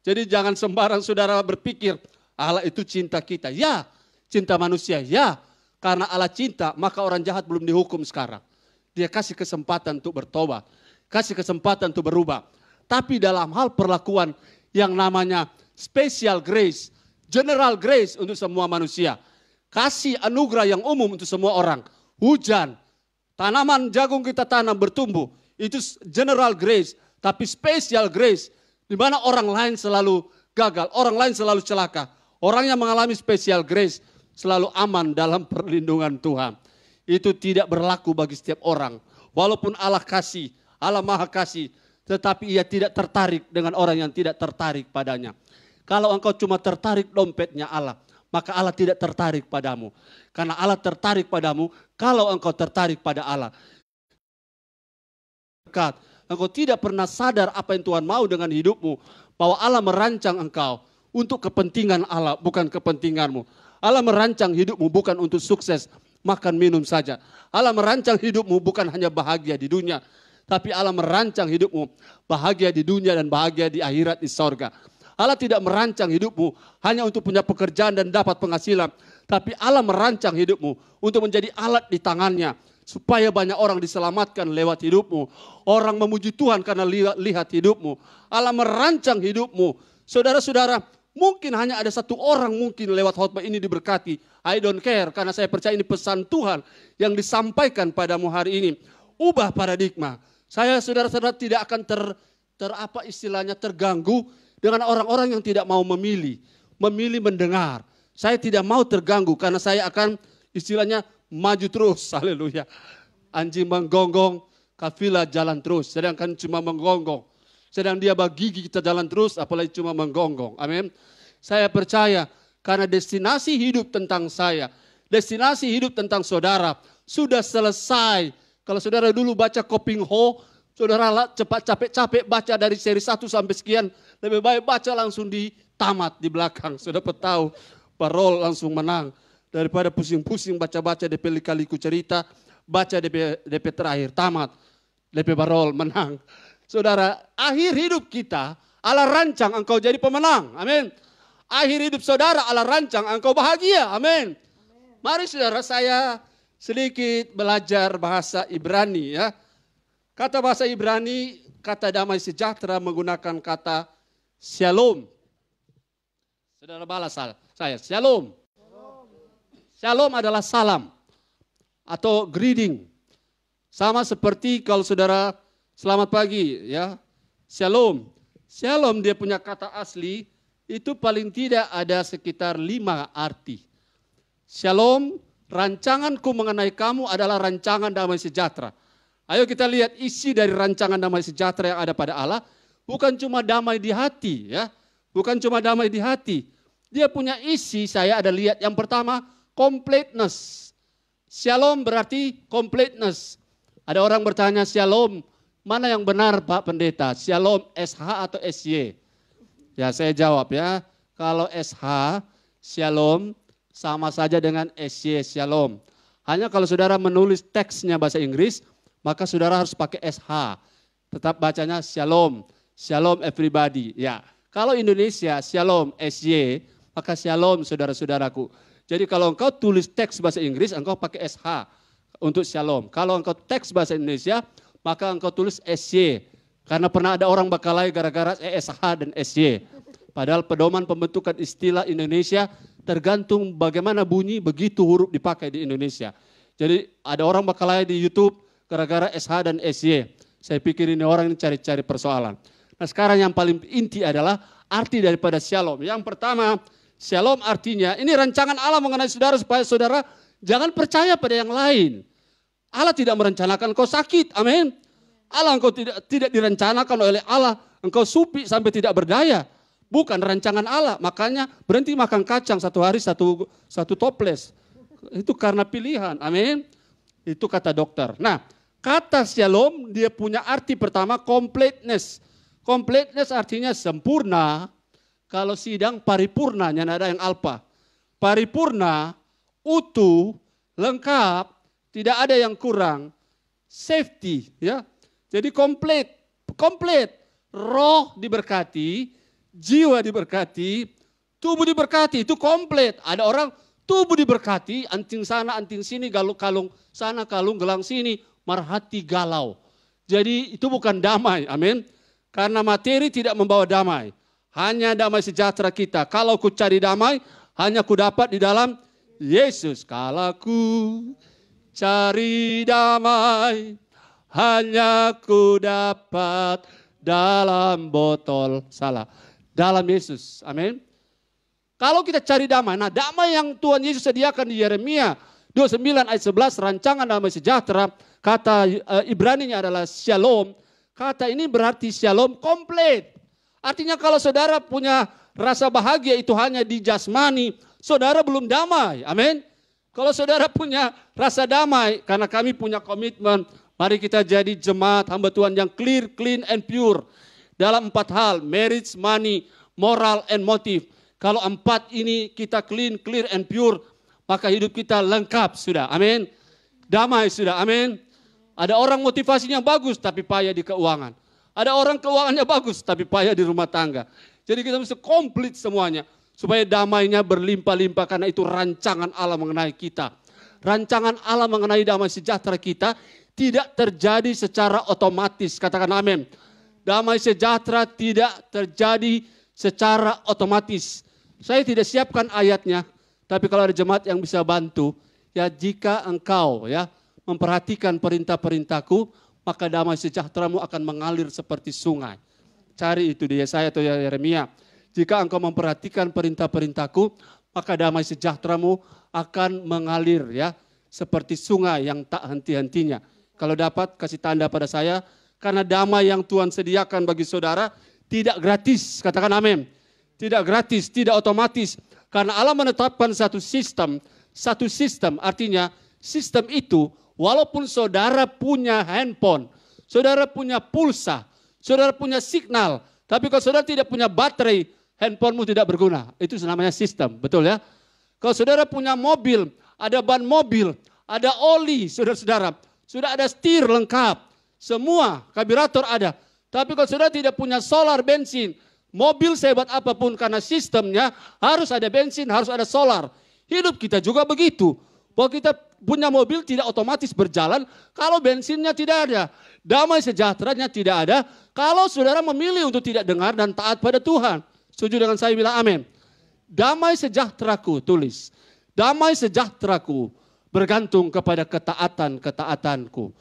Jadi jangan sembarang saudara berpikir Allah itu cinta kita. Ya, cinta manusia. Ya, karena Allah cinta maka orang jahat belum dihukum sekarang. Dia kasih kesempatan untuk bertobat. Kasih kesempatan untuk berubah. Tapi dalam hal perlakuan yang namanya special grace, general grace untuk semua manusia kasih anugerah yang umum untuk semua orang. Hujan, tanaman jagung kita tanam bertumbuh, itu general grace, tapi special grace, di mana orang lain selalu gagal, orang lain selalu celaka. Orang yang mengalami special grace selalu aman dalam perlindungan Tuhan. Itu tidak berlaku bagi setiap orang. Walaupun Allah kasih, Allah maha kasih, tetapi ia tidak tertarik dengan orang yang tidak tertarik padanya. Kalau engkau cuma tertarik dompetnya Allah, maka Allah tidak tertarik padamu. Karena Allah tertarik padamu kalau engkau tertarik pada Allah. Engkau tidak pernah sadar apa yang Tuhan mau dengan hidupmu. Bahwa Allah merancang engkau untuk kepentingan Allah, bukan kepentinganmu. Allah merancang hidupmu bukan untuk sukses, makan minum saja. Allah merancang hidupmu bukan hanya bahagia di dunia, tapi Allah merancang hidupmu bahagia di dunia dan bahagia di akhirat di sorga. Allah tidak merancang hidupmu hanya untuk punya pekerjaan dan dapat penghasilan. Tapi Allah merancang hidupmu untuk menjadi alat di tangannya. Supaya banyak orang diselamatkan lewat hidupmu. Orang memuji Tuhan karena lihat hidupmu. Allah merancang hidupmu. Saudara-saudara, mungkin hanya ada satu orang mungkin lewat khotbah ini diberkati. I don't care karena saya percaya ini pesan Tuhan yang disampaikan padamu hari ini. Ubah paradigma. Saya saudara-saudara tidak akan ter, ter apa istilahnya terganggu dengan orang-orang yang tidak mau memilih, memilih mendengar. Saya tidak mau terganggu karena saya akan istilahnya maju terus. Haleluya. Anjing menggonggong, kafilah jalan terus. Sedangkan cuma menggonggong. Sedang dia gigi kita jalan terus, apalagi cuma menggonggong. Amin. Saya percaya karena destinasi hidup tentang saya, destinasi hidup tentang saudara sudah selesai. Kalau saudara dulu baca Koping Ho, Saudara cepat capek-capek baca dari seri 1 sampai sekian. Lebih baik baca langsung di tamat di belakang. Sudah petau, parol langsung menang. Daripada pusing-pusing baca-baca DP kaliku cerita, baca DP, DP terakhir, tamat. DP parol, menang. Saudara, akhir hidup kita ala rancang engkau jadi pemenang. Amin. Akhir hidup saudara ala rancang engkau bahagia. Amin. Mari saudara saya sedikit belajar bahasa Ibrani ya. Kata bahasa Ibrani, kata damai sejahtera menggunakan kata shalom. Saudara balas saya, shalom. Shalom adalah salam atau greeting. Sama seperti kalau saudara selamat pagi ya. Shalom. Shalom dia punya kata asli itu paling tidak ada sekitar lima arti. Shalom, rancanganku mengenai kamu adalah rancangan damai sejahtera. Ayo kita lihat isi dari rancangan damai sejahtera yang ada pada Allah. Bukan cuma damai di hati ya. Bukan cuma damai di hati. Dia punya isi saya ada lihat yang pertama completeness. Shalom berarti completeness. Ada orang bertanya shalom mana yang benar Pak Pendeta? Shalom SH atau SY? Ya saya jawab ya. Kalau SH shalom sama saja dengan SY shalom. Hanya kalau saudara menulis teksnya bahasa Inggris, maka saudara harus pakai SH. Tetap bacanya Shalom. Shalom everybody. Ya. Kalau Indonesia Shalom SY, maka Shalom saudara-saudaraku. Jadi kalau engkau tulis teks bahasa Inggris, engkau pakai SH untuk Shalom. Kalau engkau teks bahasa Indonesia, maka engkau tulis SY. Karena pernah ada orang bakalai gara-gara e SH dan SY. Padahal pedoman pembentukan istilah Indonesia tergantung bagaimana bunyi begitu huruf dipakai di Indonesia. Jadi ada orang bakalai di YouTube gara-gara SH dan SY. Saya pikir ini orang ini cari-cari persoalan. Nah sekarang yang paling inti adalah arti daripada shalom. Yang pertama, shalom artinya ini rancangan Allah mengenai saudara supaya saudara jangan percaya pada yang lain. Allah tidak merencanakan kau sakit, amin. Allah engkau tidak tidak direncanakan oleh Allah, engkau supi sampai tidak berdaya. Bukan rancangan Allah, makanya berhenti makan kacang satu hari satu satu toples. Itu karena pilihan, amin. Itu kata dokter. Nah, Kata shalom dia punya arti pertama completeness. Completeness artinya sempurna. Kalau sidang paripurna, yang ada yang alpa. Paripurna, utuh, lengkap, tidak ada yang kurang. Safety, ya. Jadi komplit, komplit. Roh diberkati, jiwa diberkati, tubuh diberkati, itu komplit. Ada orang tubuh diberkati, anting sana, anting sini, galung kalung sana, kalung gelang sini marhati galau. Jadi itu bukan damai, amin. Karena materi tidak membawa damai. Hanya damai sejahtera kita. Kalau ku cari damai, hanya ku dapat di dalam Yesus. Kalau ku cari damai, hanya ku dapat dalam botol salah. Dalam Yesus, amin. Kalau kita cari damai, nah damai yang Tuhan Yesus sediakan di Yeremia 29 ayat 11 rancangan damai sejahtera kata eh, Ibrani nya adalah shalom. Kata ini berarti shalom komplit. Artinya kalau saudara punya rasa bahagia itu hanya di jasmani, saudara belum damai. Amin. Kalau saudara punya rasa damai karena kami punya komitmen, mari kita jadi jemaat hamba Tuhan yang clear, clean and pure dalam empat hal, marriage, money, moral and motive. Kalau empat ini kita clean, clear and pure, maka hidup kita lengkap sudah. Amin. Damai sudah. Amin. Ada orang motivasinya bagus tapi payah di keuangan. Ada orang keuangannya bagus tapi payah di rumah tangga. Jadi kita mesti komplit semuanya supaya damainya berlimpah-limpah karena itu rancangan Allah mengenai kita. Rancangan Allah mengenai damai sejahtera kita tidak terjadi secara otomatis. Katakan amin. Damai sejahtera tidak terjadi secara otomatis. Saya tidak siapkan ayatnya, tapi kalau ada jemaat yang bisa bantu, ya jika engkau ya memperhatikan perintah-perintahku, maka damai sejahteramu akan mengalir seperti sungai. Cari itu di Yesaya atau Yeremia. Jika engkau memperhatikan perintah-perintahku, maka damai sejahteramu akan mengalir ya seperti sungai yang tak henti-hentinya. Kalau dapat kasih tanda pada saya karena damai yang Tuhan sediakan bagi saudara tidak gratis. Katakan amin. Tidak gratis, tidak otomatis, karena Allah menetapkan satu sistem, satu sistem artinya sistem itu walaupun saudara punya handphone, saudara punya pulsa, saudara punya signal, tapi kalau saudara tidak punya baterai, handphonemu tidak berguna. Itu namanya sistem, betul ya? Kalau saudara punya mobil, ada ban mobil, ada oli, saudara-saudara, sudah ada setir lengkap, semua karburator ada. Tapi kalau saudara tidak punya solar bensin, Mobil sehebat apapun karena sistemnya harus ada bensin, harus ada solar. Hidup kita juga begitu. Bahwa kita punya mobil tidak otomatis berjalan kalau bensinnya tidak ada. Damai sejahteranya tidak ada kalau saudara memilih untuk tidak dengar dan taat pada Tuhan. Setuju dengan saya bilang amin. Damai sejahteraku tulis. Damai sejahteraku bergantung kepada ketaatan-ketaatanku.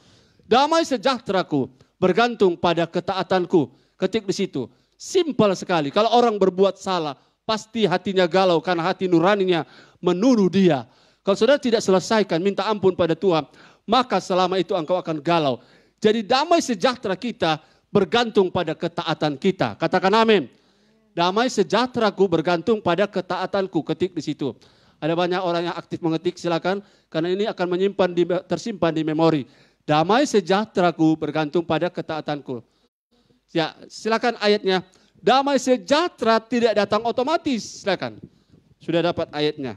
Damai sejahteraku bergantung pada ketaatanku. Ketik di situ. Simpel sekali. Kalau orang berbuat salah, pasti hatinya galau karena hati nuraninya menuduh dia. Kalau saudara tidak selesaikan, minta ampun pada Tuhan, maka selama itu engkau akan galau. Jadi damai sejahtera kita bergantung pada ketaatan kita. Katakan amin. Damai sejahteraku bergantung pada ketaatanku. Ketik di situ. Ada banyak orang yang aktif mengetik, silakan. Karena ini akan menyimpan di, tersimpan di memori. Damai sejahteraku bergantung pada ketaatanku. Ya, silakan ayatnya. Damai sejahtera tidak datang otomatis. Silakan. Sudah dapat ayatnya.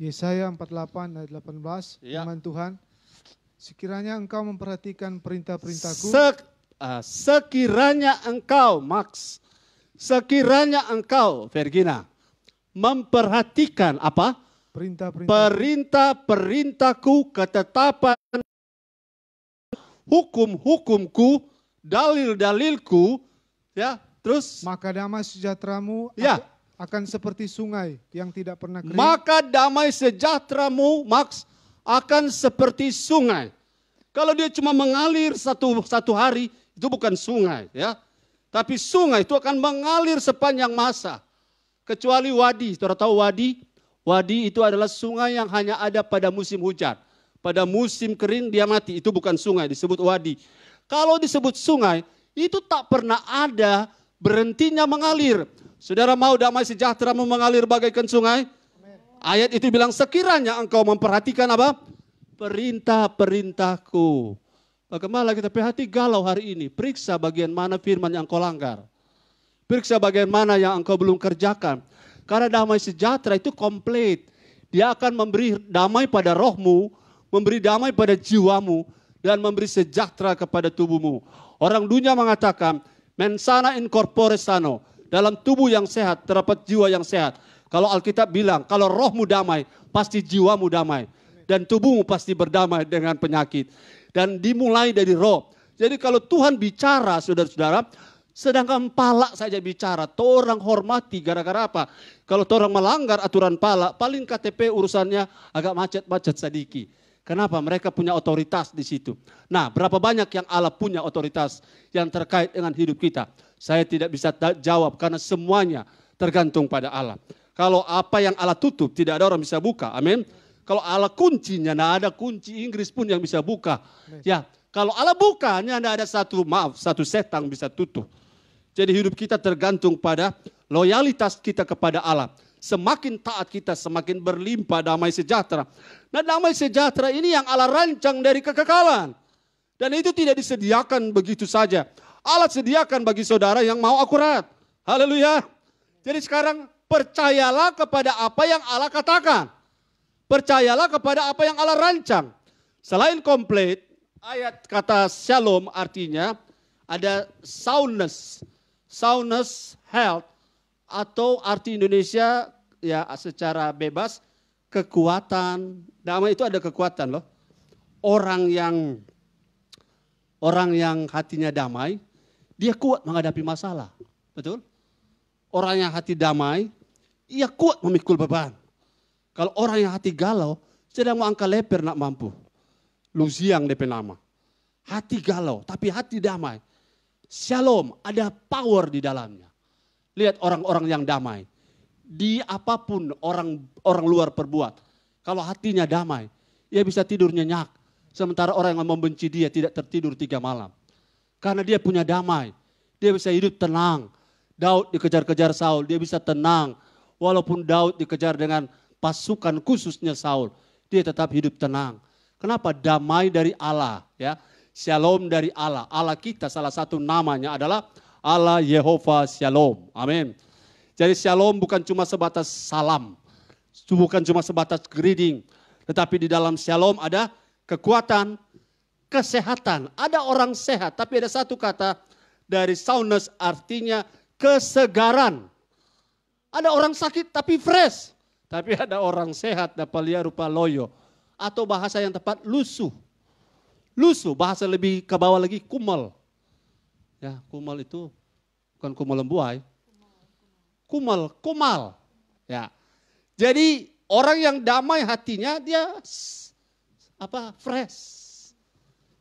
Yesaya 48 ayat 18, ya. firman Tuhan, sekiranya engkau memperhatikan perintah-perintahku. Sek, uh, sekiranya engkau, Max, sekiranya engkau, Vergina, memperhatikan apa? Perintah-perintah. Perintah-perintahku, ketetapan hukum-hukumku, dalil-dalilku, ya, terus maka damai sejahteramu ya akan seperti sungai yang tidak pernah kering. Maka damai sejahteramu, Max, akan seperti sungai. Kalau dia cuma mengalir satu satu hari, itu bukan sungai, ya. Tapi sungai itu akan mengalir sepanjang masa. Kecuali wadi, saudara tahu wadi? Wadi itu adalah sungai yang hanya ada pada musim hujan. Pada musim kering dia mati, itu bukan sungai, disebut wadi. Kalau disebut sungai, itu tak pernah ada berhentinya mengalir. Saudara mau damai sejahtera mengalir bagaikan sungai? Ayat itu bilang sekiranya engkau memperhatikan apa? Perintah-perintahku. Bagaimana kita perhati galau hari ini? Periksa bagian mana firman yang engkau langgar. Periksa bagian mana yang engkau belum kerjakan. Karena damai sejahtera itu komplit. Dia akan memberi damai pada rohmu, memberi damai pada jiwamu, dan memberi sejahtera kepada tubuhmu. Orang dunia mengatakan, mensana in corpore sano. Dalam tubuh yang sehat terdapat jiwa yang sehat. Kalau Alkitab bilang, kalau rohmu damai, pasti jiwamu damai. Dan tubuhmu pasti berdamai dengan penyakit. Dan dimulai dari roh. Jadi kalau Tuhan bicara, saudara-saudara, sedangkan pala saja bicara, orang hormati gara-gara apa? Kalau orang melanggar aturan pala, paling KTP urusannya agak macet-macet sedikit. Kenapa? Mereka punya otoritas di situ. Nah, berapa banyak yang Allah punya otoritas yang terkait dengan hidup kita? Saya tidak bisa jawab karena semuanya tergantung pada Allah. Kalau apa yang Allah tutup, tidak ada orang bisa buka. Amin. Kalau Allah kuncinya, tidak ada kunci Inggris pun yang bisa buka. Ya, kalau Allah bukanya, tidak ada satu maaf, satu setan bisa tutup. Jadi hidup kita tergantung pada loyalitas kita kepada Allah. Semakin taat kita, semakin berlimpah damai sejahtera. Nah damai sejahtera ini yang Allah rancang dari kekekalan. Dan itu tidak disediakan begitu saja. Allah sediakan bagi saudara yang mau akurat. Haleluya. Jadi sekarang percayalah kepada apa yang Allah katakan. Percayalah kepada apa yang Allah rancang. Selain komplit, ayat kata shalom artinya ada soundness. Soundness health atau arti Indonesia ya secara bebas kekuatan. Damai itu ada kekuatan loh. Orang yang orang yang hatinya damai, dia kuat menghadapi masalah. Betul? Orang yang hati damai, ia kuat memikul beban. Kalau orang yang hati galau, sedang mau angka leper nak mampu. Luziang DP nama. Hati galau, tapi hati damai. Shalom, ada power di dalamnya. Lihat orang-orang yang damai. Di apapun orang orang luar perbuat. Kalau hatinya damai, ia bisa tidur nyenyak. Sementara orang yang membenci dia tidak tertidur tiga malam. Karena dia punya damai. Dia bisa hidup tenang. Daud dikejar-kejar Saul, dia bisa tenang. Walaupun Daud dikejar dengan pasukan khususnya Saul, dia tetap hidup tenang. Kenapa? Damai dari Allah, ya. Shalom dari Allah. Allah kita salah satu namanya adalah Allah Yehova Shalom. Amin. Jadi shalom bukan cuma sebatas salam, bukan cuma sebatas greeting, tetapi di dalam shalom ada kekuatan, kesehatan. Ada orang sehat, tapi ada satu kata dari soundness artinya kesegaran. Ada orang sakit tapi fresh, tapi ada orang sehat dapat lihat rupa loyo atau bahasa yang tepat lusuh. Lusuh, bahasa lebih ke bawah lagi kumel. Ya, kumal itu bukan kumal lembuai. Kumal, kumal. Ya. Jadi orang yang damai hatinya dia apa? fresh.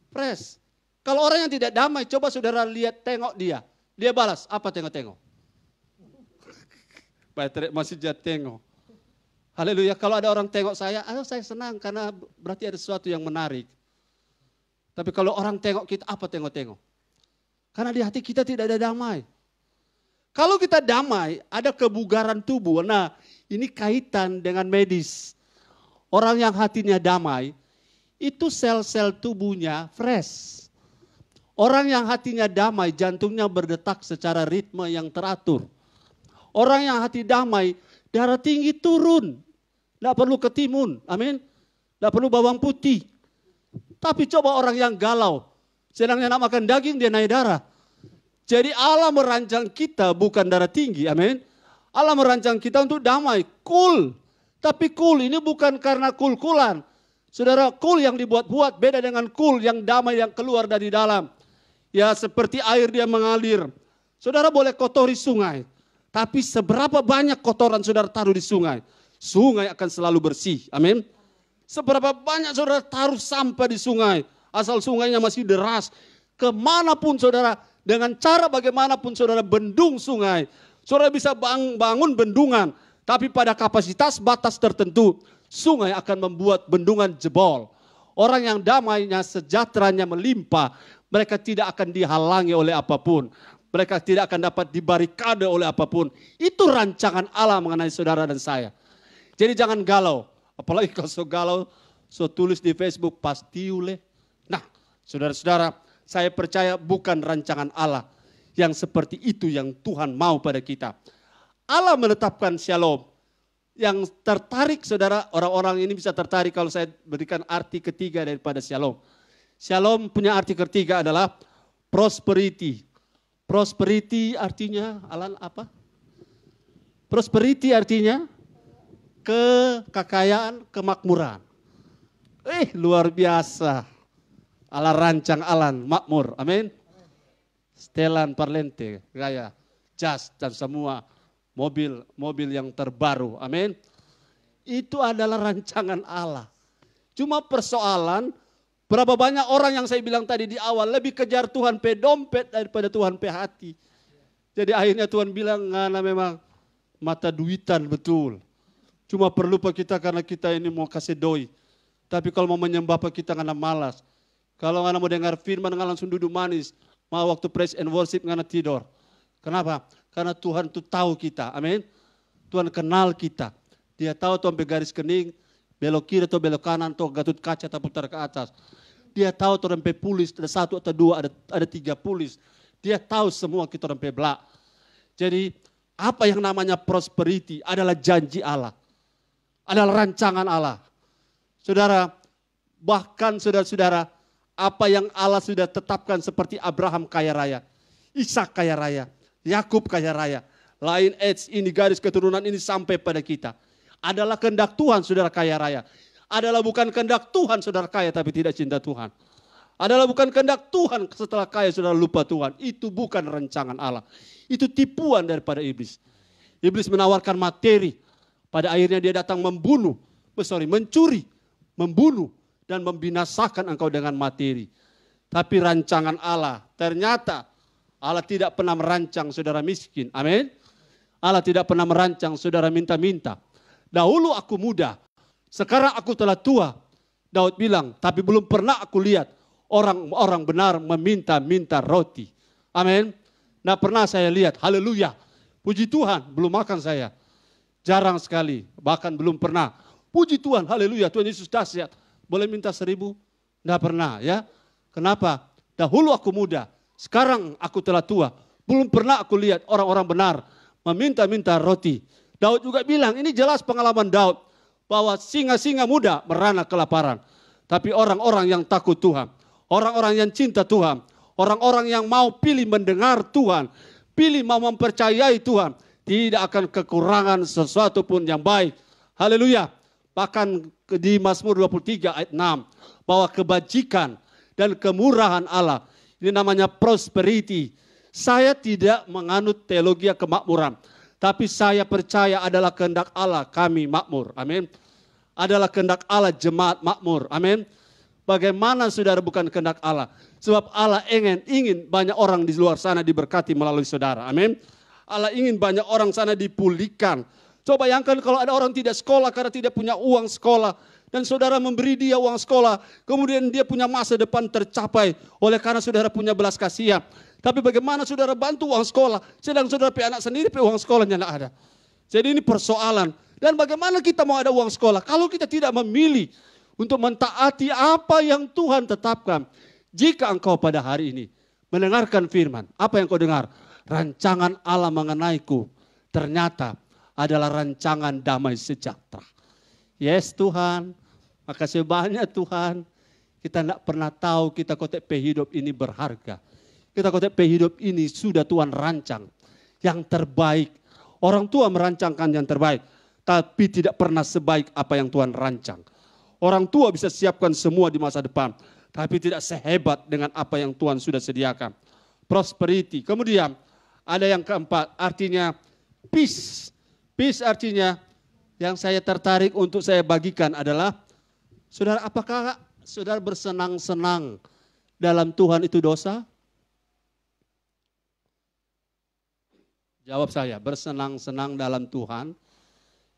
Fresh. Kalau orang yang tidak damai, coba saudara lihat tengok dia. Dia balas, apa tengok-tengok? Patrick masih jat tengok. Haleluya, kalau ada orang tengok saya, ayo saya senang karena berarti ada sesuatu yang menarik. Tapi kalau orang tengok kita, apa tengok-tengok? Karena di hati kita tidak ada damai. Kalau kita damai, ada kebugaran tubuh. Nah, ini kaitan dengan medis. Orang yang hatinya damai, itu sel-sel tubuhnya fresh. Orang yang hatinya damai, jantungnya berdetak secara ritme yang teratur. Orang yang hati damai, darah tinggi turun. Tidak perlu ketimun, amin. Tidak perlu bawang putih. Tapi coba orang yang galau, Sedangkan yang makan daging dia naik darah. Jadi Allah merancang kita bukan darah tinggi, amin. Allah merancang kita untuk damai, cool. Tapi cool ini bukan karena cool kulan, Saudara, cool yang dibuat-buat beda dengan cool yang damai yang keluar dari dalam. Ya seperti air dia mengalir. Saudara boleh kotori sungai. Tapi seberapa banyak kotoran saudara taruh di sungai, sungai akan selalu bersih. Amin. Seberapa banyak saudara taruh sampah di sungai, asal sungainya masih deras. Kemanapun saudara, dengan cara bagaimanapun saudara bendung sungai, saudara bisa bangun bendungan. Tapi pada kapasitas batas tertentu, sungai akan membuat bendungan jebol. Orang yang damainya, sejahteranya melimpah, mereka tidak akan dihalangi oleh apapun. Mereka tidak akan dapat dibarikade oleh apapun. Itu rancangan Allah mengenai saudara dan saya. Jadi jangan galau. Apalagi kalau so galau, so tulis di Facebook, pasti uleh. Saudara-saudara, saya percaya bukan rancangan Allah yang seperti itu yang Tuhan mau pada kita. Allah menetapkan shalom. Yang tertarik saudara, orang-orang ini bisa tertarik kalau saya berikan arti ketiga daripada shalom. Shalom punya arti ketiga adalah prosperity. Prosperity artinya alan apa? Prosperity artinya kekayaan, kemakmuran. Eh, luar biasa ala rancang alan makmur. Amin. Setelan Parlente, gaya, jas dan semua mobil mobil yang terbaru. Amin. Itu adalah rancangan Allah. Cuma persoalan berapa banyak orang yang saya bilang tadi di awal lebih kejar Tuhan pe dompet daripada Tuhan pe hati. Jadi akhirnya Tuhan bilang ngana memang mata duitan betul. Cuma perlu pak kita karena kita ini mau kasih doi. Tapi kalau mau menyembah pak kita karena malas. Kalau anak mau dengar firman, anak langsung duduk manis. Mau waktu praise and worship, ngana tidur. Kenapa? Karena Tuhan itu tahu kita, amin. Tuhan kenal kita. Dia tahu Tuhan garis kening, belok kiri atau belok kanan, atau gatut kaca atau putar ke atas. Dia tahu tuh sampai pulis, ada satu atau dua, ada, ada tiga pulis. Dia tahu semua kita sampai belak. Jadi apa yang namanya prosperity adalah janji Allah. Adalah rancangan Allah. Saudara, bahkan saudara-saudara, apa yang Allah sudah tetapkan seperti Abraham kaya raya, Ishak kaya raya, Yakub kaya raya, lain edge ini garis keturunan ini sampai pada kita. Adalah kehendak Tuhan saudara kaya raya. Adalah bukan kehendak Tuhan saudara kaya tapi tidak cinta Tuhan. Adalah bukan kehendak Tuhan setelah kaya saudara lupa Tuhan. Itu bukan rencangan Allah. Itu tipuan daripada iblis. Iblis menawarkan materi. Pada akhirnya dia datang membunuh, eh, sorry, mencuri, membunuh, dan membinasakan engkau dengan materi. Tapi rancangan Allah, ternyata Allah tidak pernah merancang saudara miskin. Amin. Allah tidak pernah merancang saudara minta-minta. Dahulu aku muda, sekarang aku telah tua. Daud bilang, tapi belum pernah aku lihat orang-orang benar meminta-minta roti. Amin. Nah pernah saya lihat, haleluya. Puji Tuhan, belum makan saya. Jarang sekali, bahkan belum pernah. Puji Tuhan, haleluya, Tuhan Yesus dahsyat boleh minta seribu? Tidak pernah ya. Kenapa? Dahulu aku muda, sekarang aku telah tua. Belum pernah aku lihat orang-orang benar meminta-minta roti. Daud juga bilang, ini jelas pengalaman Daud. Bahwa singa-singa muda merana kelaparan. Tapi orang-orang yang takut Tuhan. Orang-orang yang cinta Tuhan. Orang-orang yang mau pilih mendengar Tuhan. Pilih mau mempercayai Tuhan. Tidak akan kekurangan sesuatu pun yang baik. Haleluya bahkan di Mazmur 23 ayat 6 bahwa kebajikan dan kemurahan Allah ini namanya prosperity. Saya tidak menganut teologi kemakmuran, tapi saya percaya adalah kehendak Allah kami makmur. Amin. Adalah kehendak Allah jemaat makmur. Amin. Bagaimana saudara bukan kehendak Allah? Sebab Allah ingin ingin banyak orang di luar sana diberkati melalui saudara. Amin. Allah ingin banyak orang sana dipulihkan Coba bayangkan kalau ada orang tidak sekolah karena tidak punya uang sekolah. Dan saudara memberi dia uang sekolah. Kemudian dia punya masa depan tercapai. Oleh karena saudara punya belas kasihan. Tapi bagaimana saudara bantu uang sekolah. Sedang saudara punya anak sendiri punya uang sekolahnya tidak ada. Jadi ini persoalan. Dan bagaimana kita mau ada uang sekolah. Kalau kita tidak memilih untuk mentaati apa yang Tuhan tetapkan. Jika engkau pada hari ini mendengarkan firman. Apa yang kau dengar? Rancangan Allah mengenaiku. Ternyata adalah rancangan damai sejahtera. Yes Tuhan, makasih banyak Tuhan. Kita tidak pernah tahu kita kotek hidup ini berharga. Kita kotek hidup ini sudah Tuhan rancang. Yang terbaik. Orang tua merancangkan yang terbaik. Tapi tidak pernah sebaik apa yang Tuhan rancang. Orang tua bisa siapkan semua di masa depan. Tapi tidak sehebat dengan apa yang Tuhan sudah sediakan. Prosperity. Kemudian ada yang keempat artinya peace. Peace artinya yang saya tertarik untuk saya bagikan adalah saudara apakah saudara bersenang-senang dalam Tuhan itu dosa? Jawab saya, bersenang-senang dalam Tuhan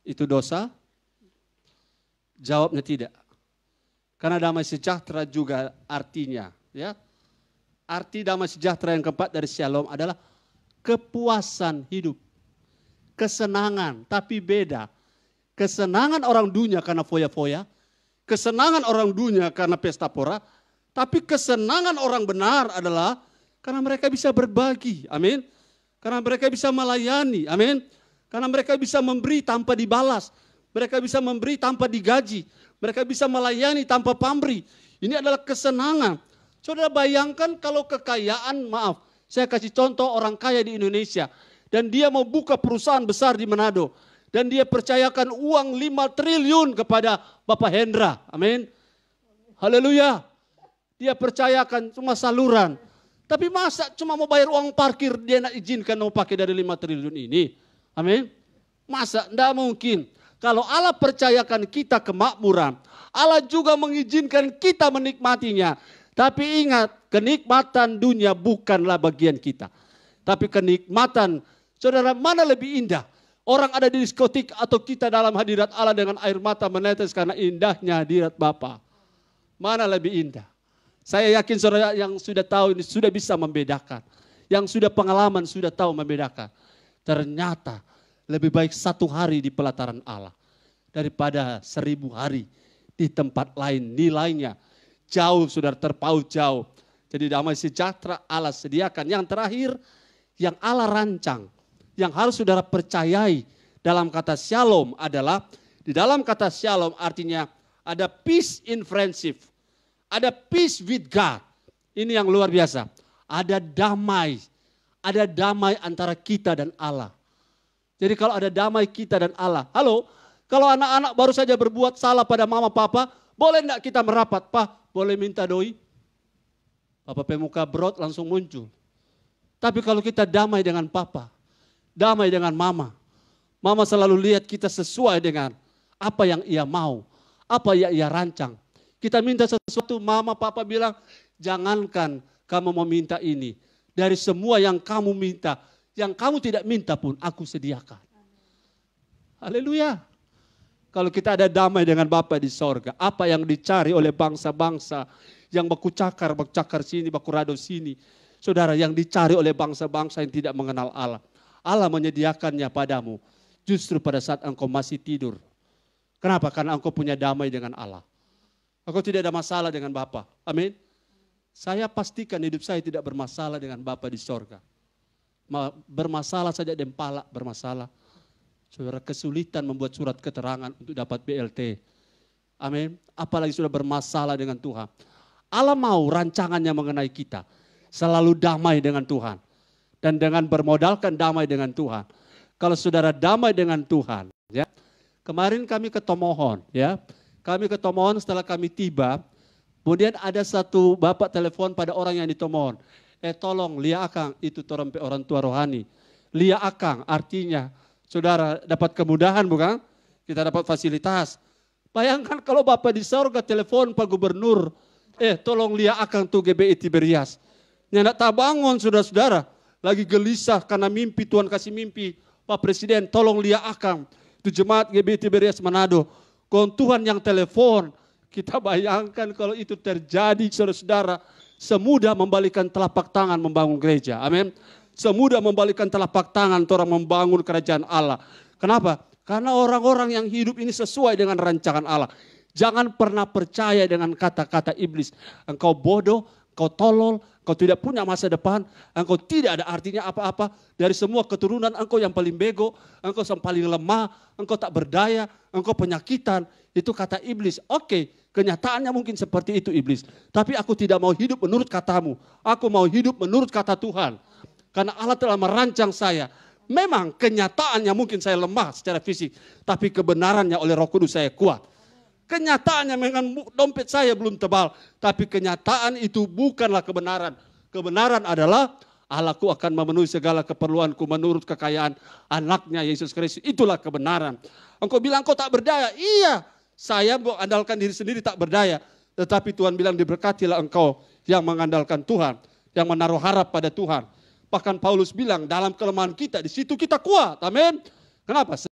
itu dosa? Jawabnya tidak. Karena damai sejahtera juga artinya, ya. Arti damai sejahtera yang keempat dari Shalom adalah kepuasan hidup kesenangan, tapi beda. Kesenangan orang dunia karena foya-foya, kesenangan orang dunia karena pesta pora, tapi kesenangan orang benar adalah karena mereka bisa berbagi. Amin. Karena mereka bisa melayani. Amin. Karena mereka bisa memberi tanpa dibalas. Mereka bisa memberi tanpa digaji. Mereka bisa melayani tanpa pamri Ini adalah kesenangan. Saudara bayangkan kalau kekayaan, maaf, saya kasih contoh orang kaya di Indonesia dan dia mau buka perusahaan besar di Manado dan dia percayakan uang 5 triliun kepada Bapak Hendra. Amin. Haleluya. Dia percayakan cuma saluran. Tapi masa cuma mau bayar uang parkir dia nak izinkan mau pakai dari 5 triliun ini. Amin. Masa enggak mungkin. Kalau Allah percayakan kita kemakmuran, Allah juga mengizinkan kita menikmatinya. Tapi ingat, kenikmatan dunia bukanlah bagian kita. Tapi kenikmatan Saudara, mana lebih indah? Orang ada di diskotik atau kita dalam hadirat Allah dengan air mata menetes karena indahnya hadirat Bapa. Mana lebih indah? Saya yakin saudara yang sudah tahu ini sudah bisa membedakan. Yang sudah pengalaman sudah tahu membedakan. Ternyata lebih baik satu hari di pelataran Allah daripada seribu hari di tempat lain nilainya jauh saudara terpaut jauh. Jadi damai sejahtera Allah sediakan. Yang terakhir yang Allah rancang yang harus saudara percayai dalam kata shalom adalah di dalam kata shalom artinya ada peace in friendship, ada peace with God. Ini yang luar biasa. Ada damai, ada damai antara kita dan Allah. Jadi kalau ada damai kita dan Allah, halo, kalau anak-anak baru saja berbuat salah pada mama papa, boleh enggak kita merapat, Pak? Boleh minta doi? Papa pemuka brot langsung muncul. Tapi kalau kita damai dengan papa, damai dengan mama. Mama selalu lihat kita sesuai dengan apa yang ia mau, apa yang ia rancang. Kita minta sesuatu, mama, papa bilang, jangankan kamu meminta ini. Dari semua yang kamu minta, yang kamu tidak minta pun aku sediakan. Haleluya. Kalau kita ada damai dengan Bapa di sorga, apa yang dicari oleh bangsa-bangsa yang baku cakar, baku cakar sini, baku rado sini. Saudara, yang dicari oleh bangsa-bangsa yang tidak mengenal Allah Allah menyediakannya padamu justru pada saat engkau masih tidur. Kenapa? Karena engkau punya damai dengan Allah. Engkau tidak ada masalah dengan Bapa. Amin. Saya pastikan hidup saya tidak bermasalah dengan Bapa di sorga. Bermasalah saja dempala bermasalah. Saudara kesulitan membuat surat keterangan untuk dapat BLT. Amin. Apalagi sudah bermasalah dengan Tuhan. Allah mau rancangannya mengenai kita. Selalu damai dengan Tuhan dan dengan bermodalkan damai dengan Tuhan. Kalau saudara damai dengan Tuhan, ya. Kemarin kami ke Tomohon, ya. Kami ke Tomohon setelah kami tiba, kemudian ada satu bapak telepon pada orang yang di Tomohon. Eh tolong Lia Akang itu torompe orang tua rohani. Lia Akang artinya saudara dapat kemudahan bukan? Kita dapat fasilitas. Bayangkan kalau Bapak di sorga telepon Pak Gubernur, eh tolong Lia Akang tuh GBI Tiberias. Nyandak tak bangun saudara-saudara lagi gelisah karena mimpi, Tuhan kasih mimpi. Pak Presiden, tolong lia akang. Itu jemaat GBT Beres Manado. Kon Tuhan yang telepon. Kita bayangkan kalau itu terjadi, saudara-saudara. Semudah membalikan telapak tangan membangun gereja. Amin. Semudah membalikan telapak tangan orang membangun kerajaan Allah. Kenapa? Karena orang-orang yang hidup ini sesuai dengan rancangan Allah. Jangan pernah percaya dengan kata-kata iblis. Engkau bodoh, kau tolol, kau tidak punya masa depan, engkau tidak ada artinya apa-apa. Dari semua keturunan engkau yang paling bego, engkau yang paling lemah, engkau tak berdaya, engkau penyakitan. Itu kata iblis. Oke, kenyataannya mungkin seperti itu iblis. Tapi aku tidak mau hidup menurut katamu. Aku mau hidup menurut kata Tuhan. Karena Allah telah merancang saya. Memang kenyataannya mungkin saya lemah secara fisik, tapi kebenarannya oleh Roh Kudus saya kuat. Kenyataannya dengan dompet saya belum tebal. Tapi kenyataan itu bukanlah kebenaran. Kebenaran adalah Allahku akan memenuhi segala keperluanku menurut kekayaan anaknya Yesus Kristus. Itulah kebenaran. Engkau bilang kau tak berdaya. Iya, saya andalkan diri sendiri tak berdaya. Tetapi Tuhan bilang diberkatilah engkau yang mengandalkan Tuhan. Yang menaruh harap pada Tuhan. Bahkan Paulus bilang dalam kelemahan kita di situ kita kuat. Amin. Kenapa?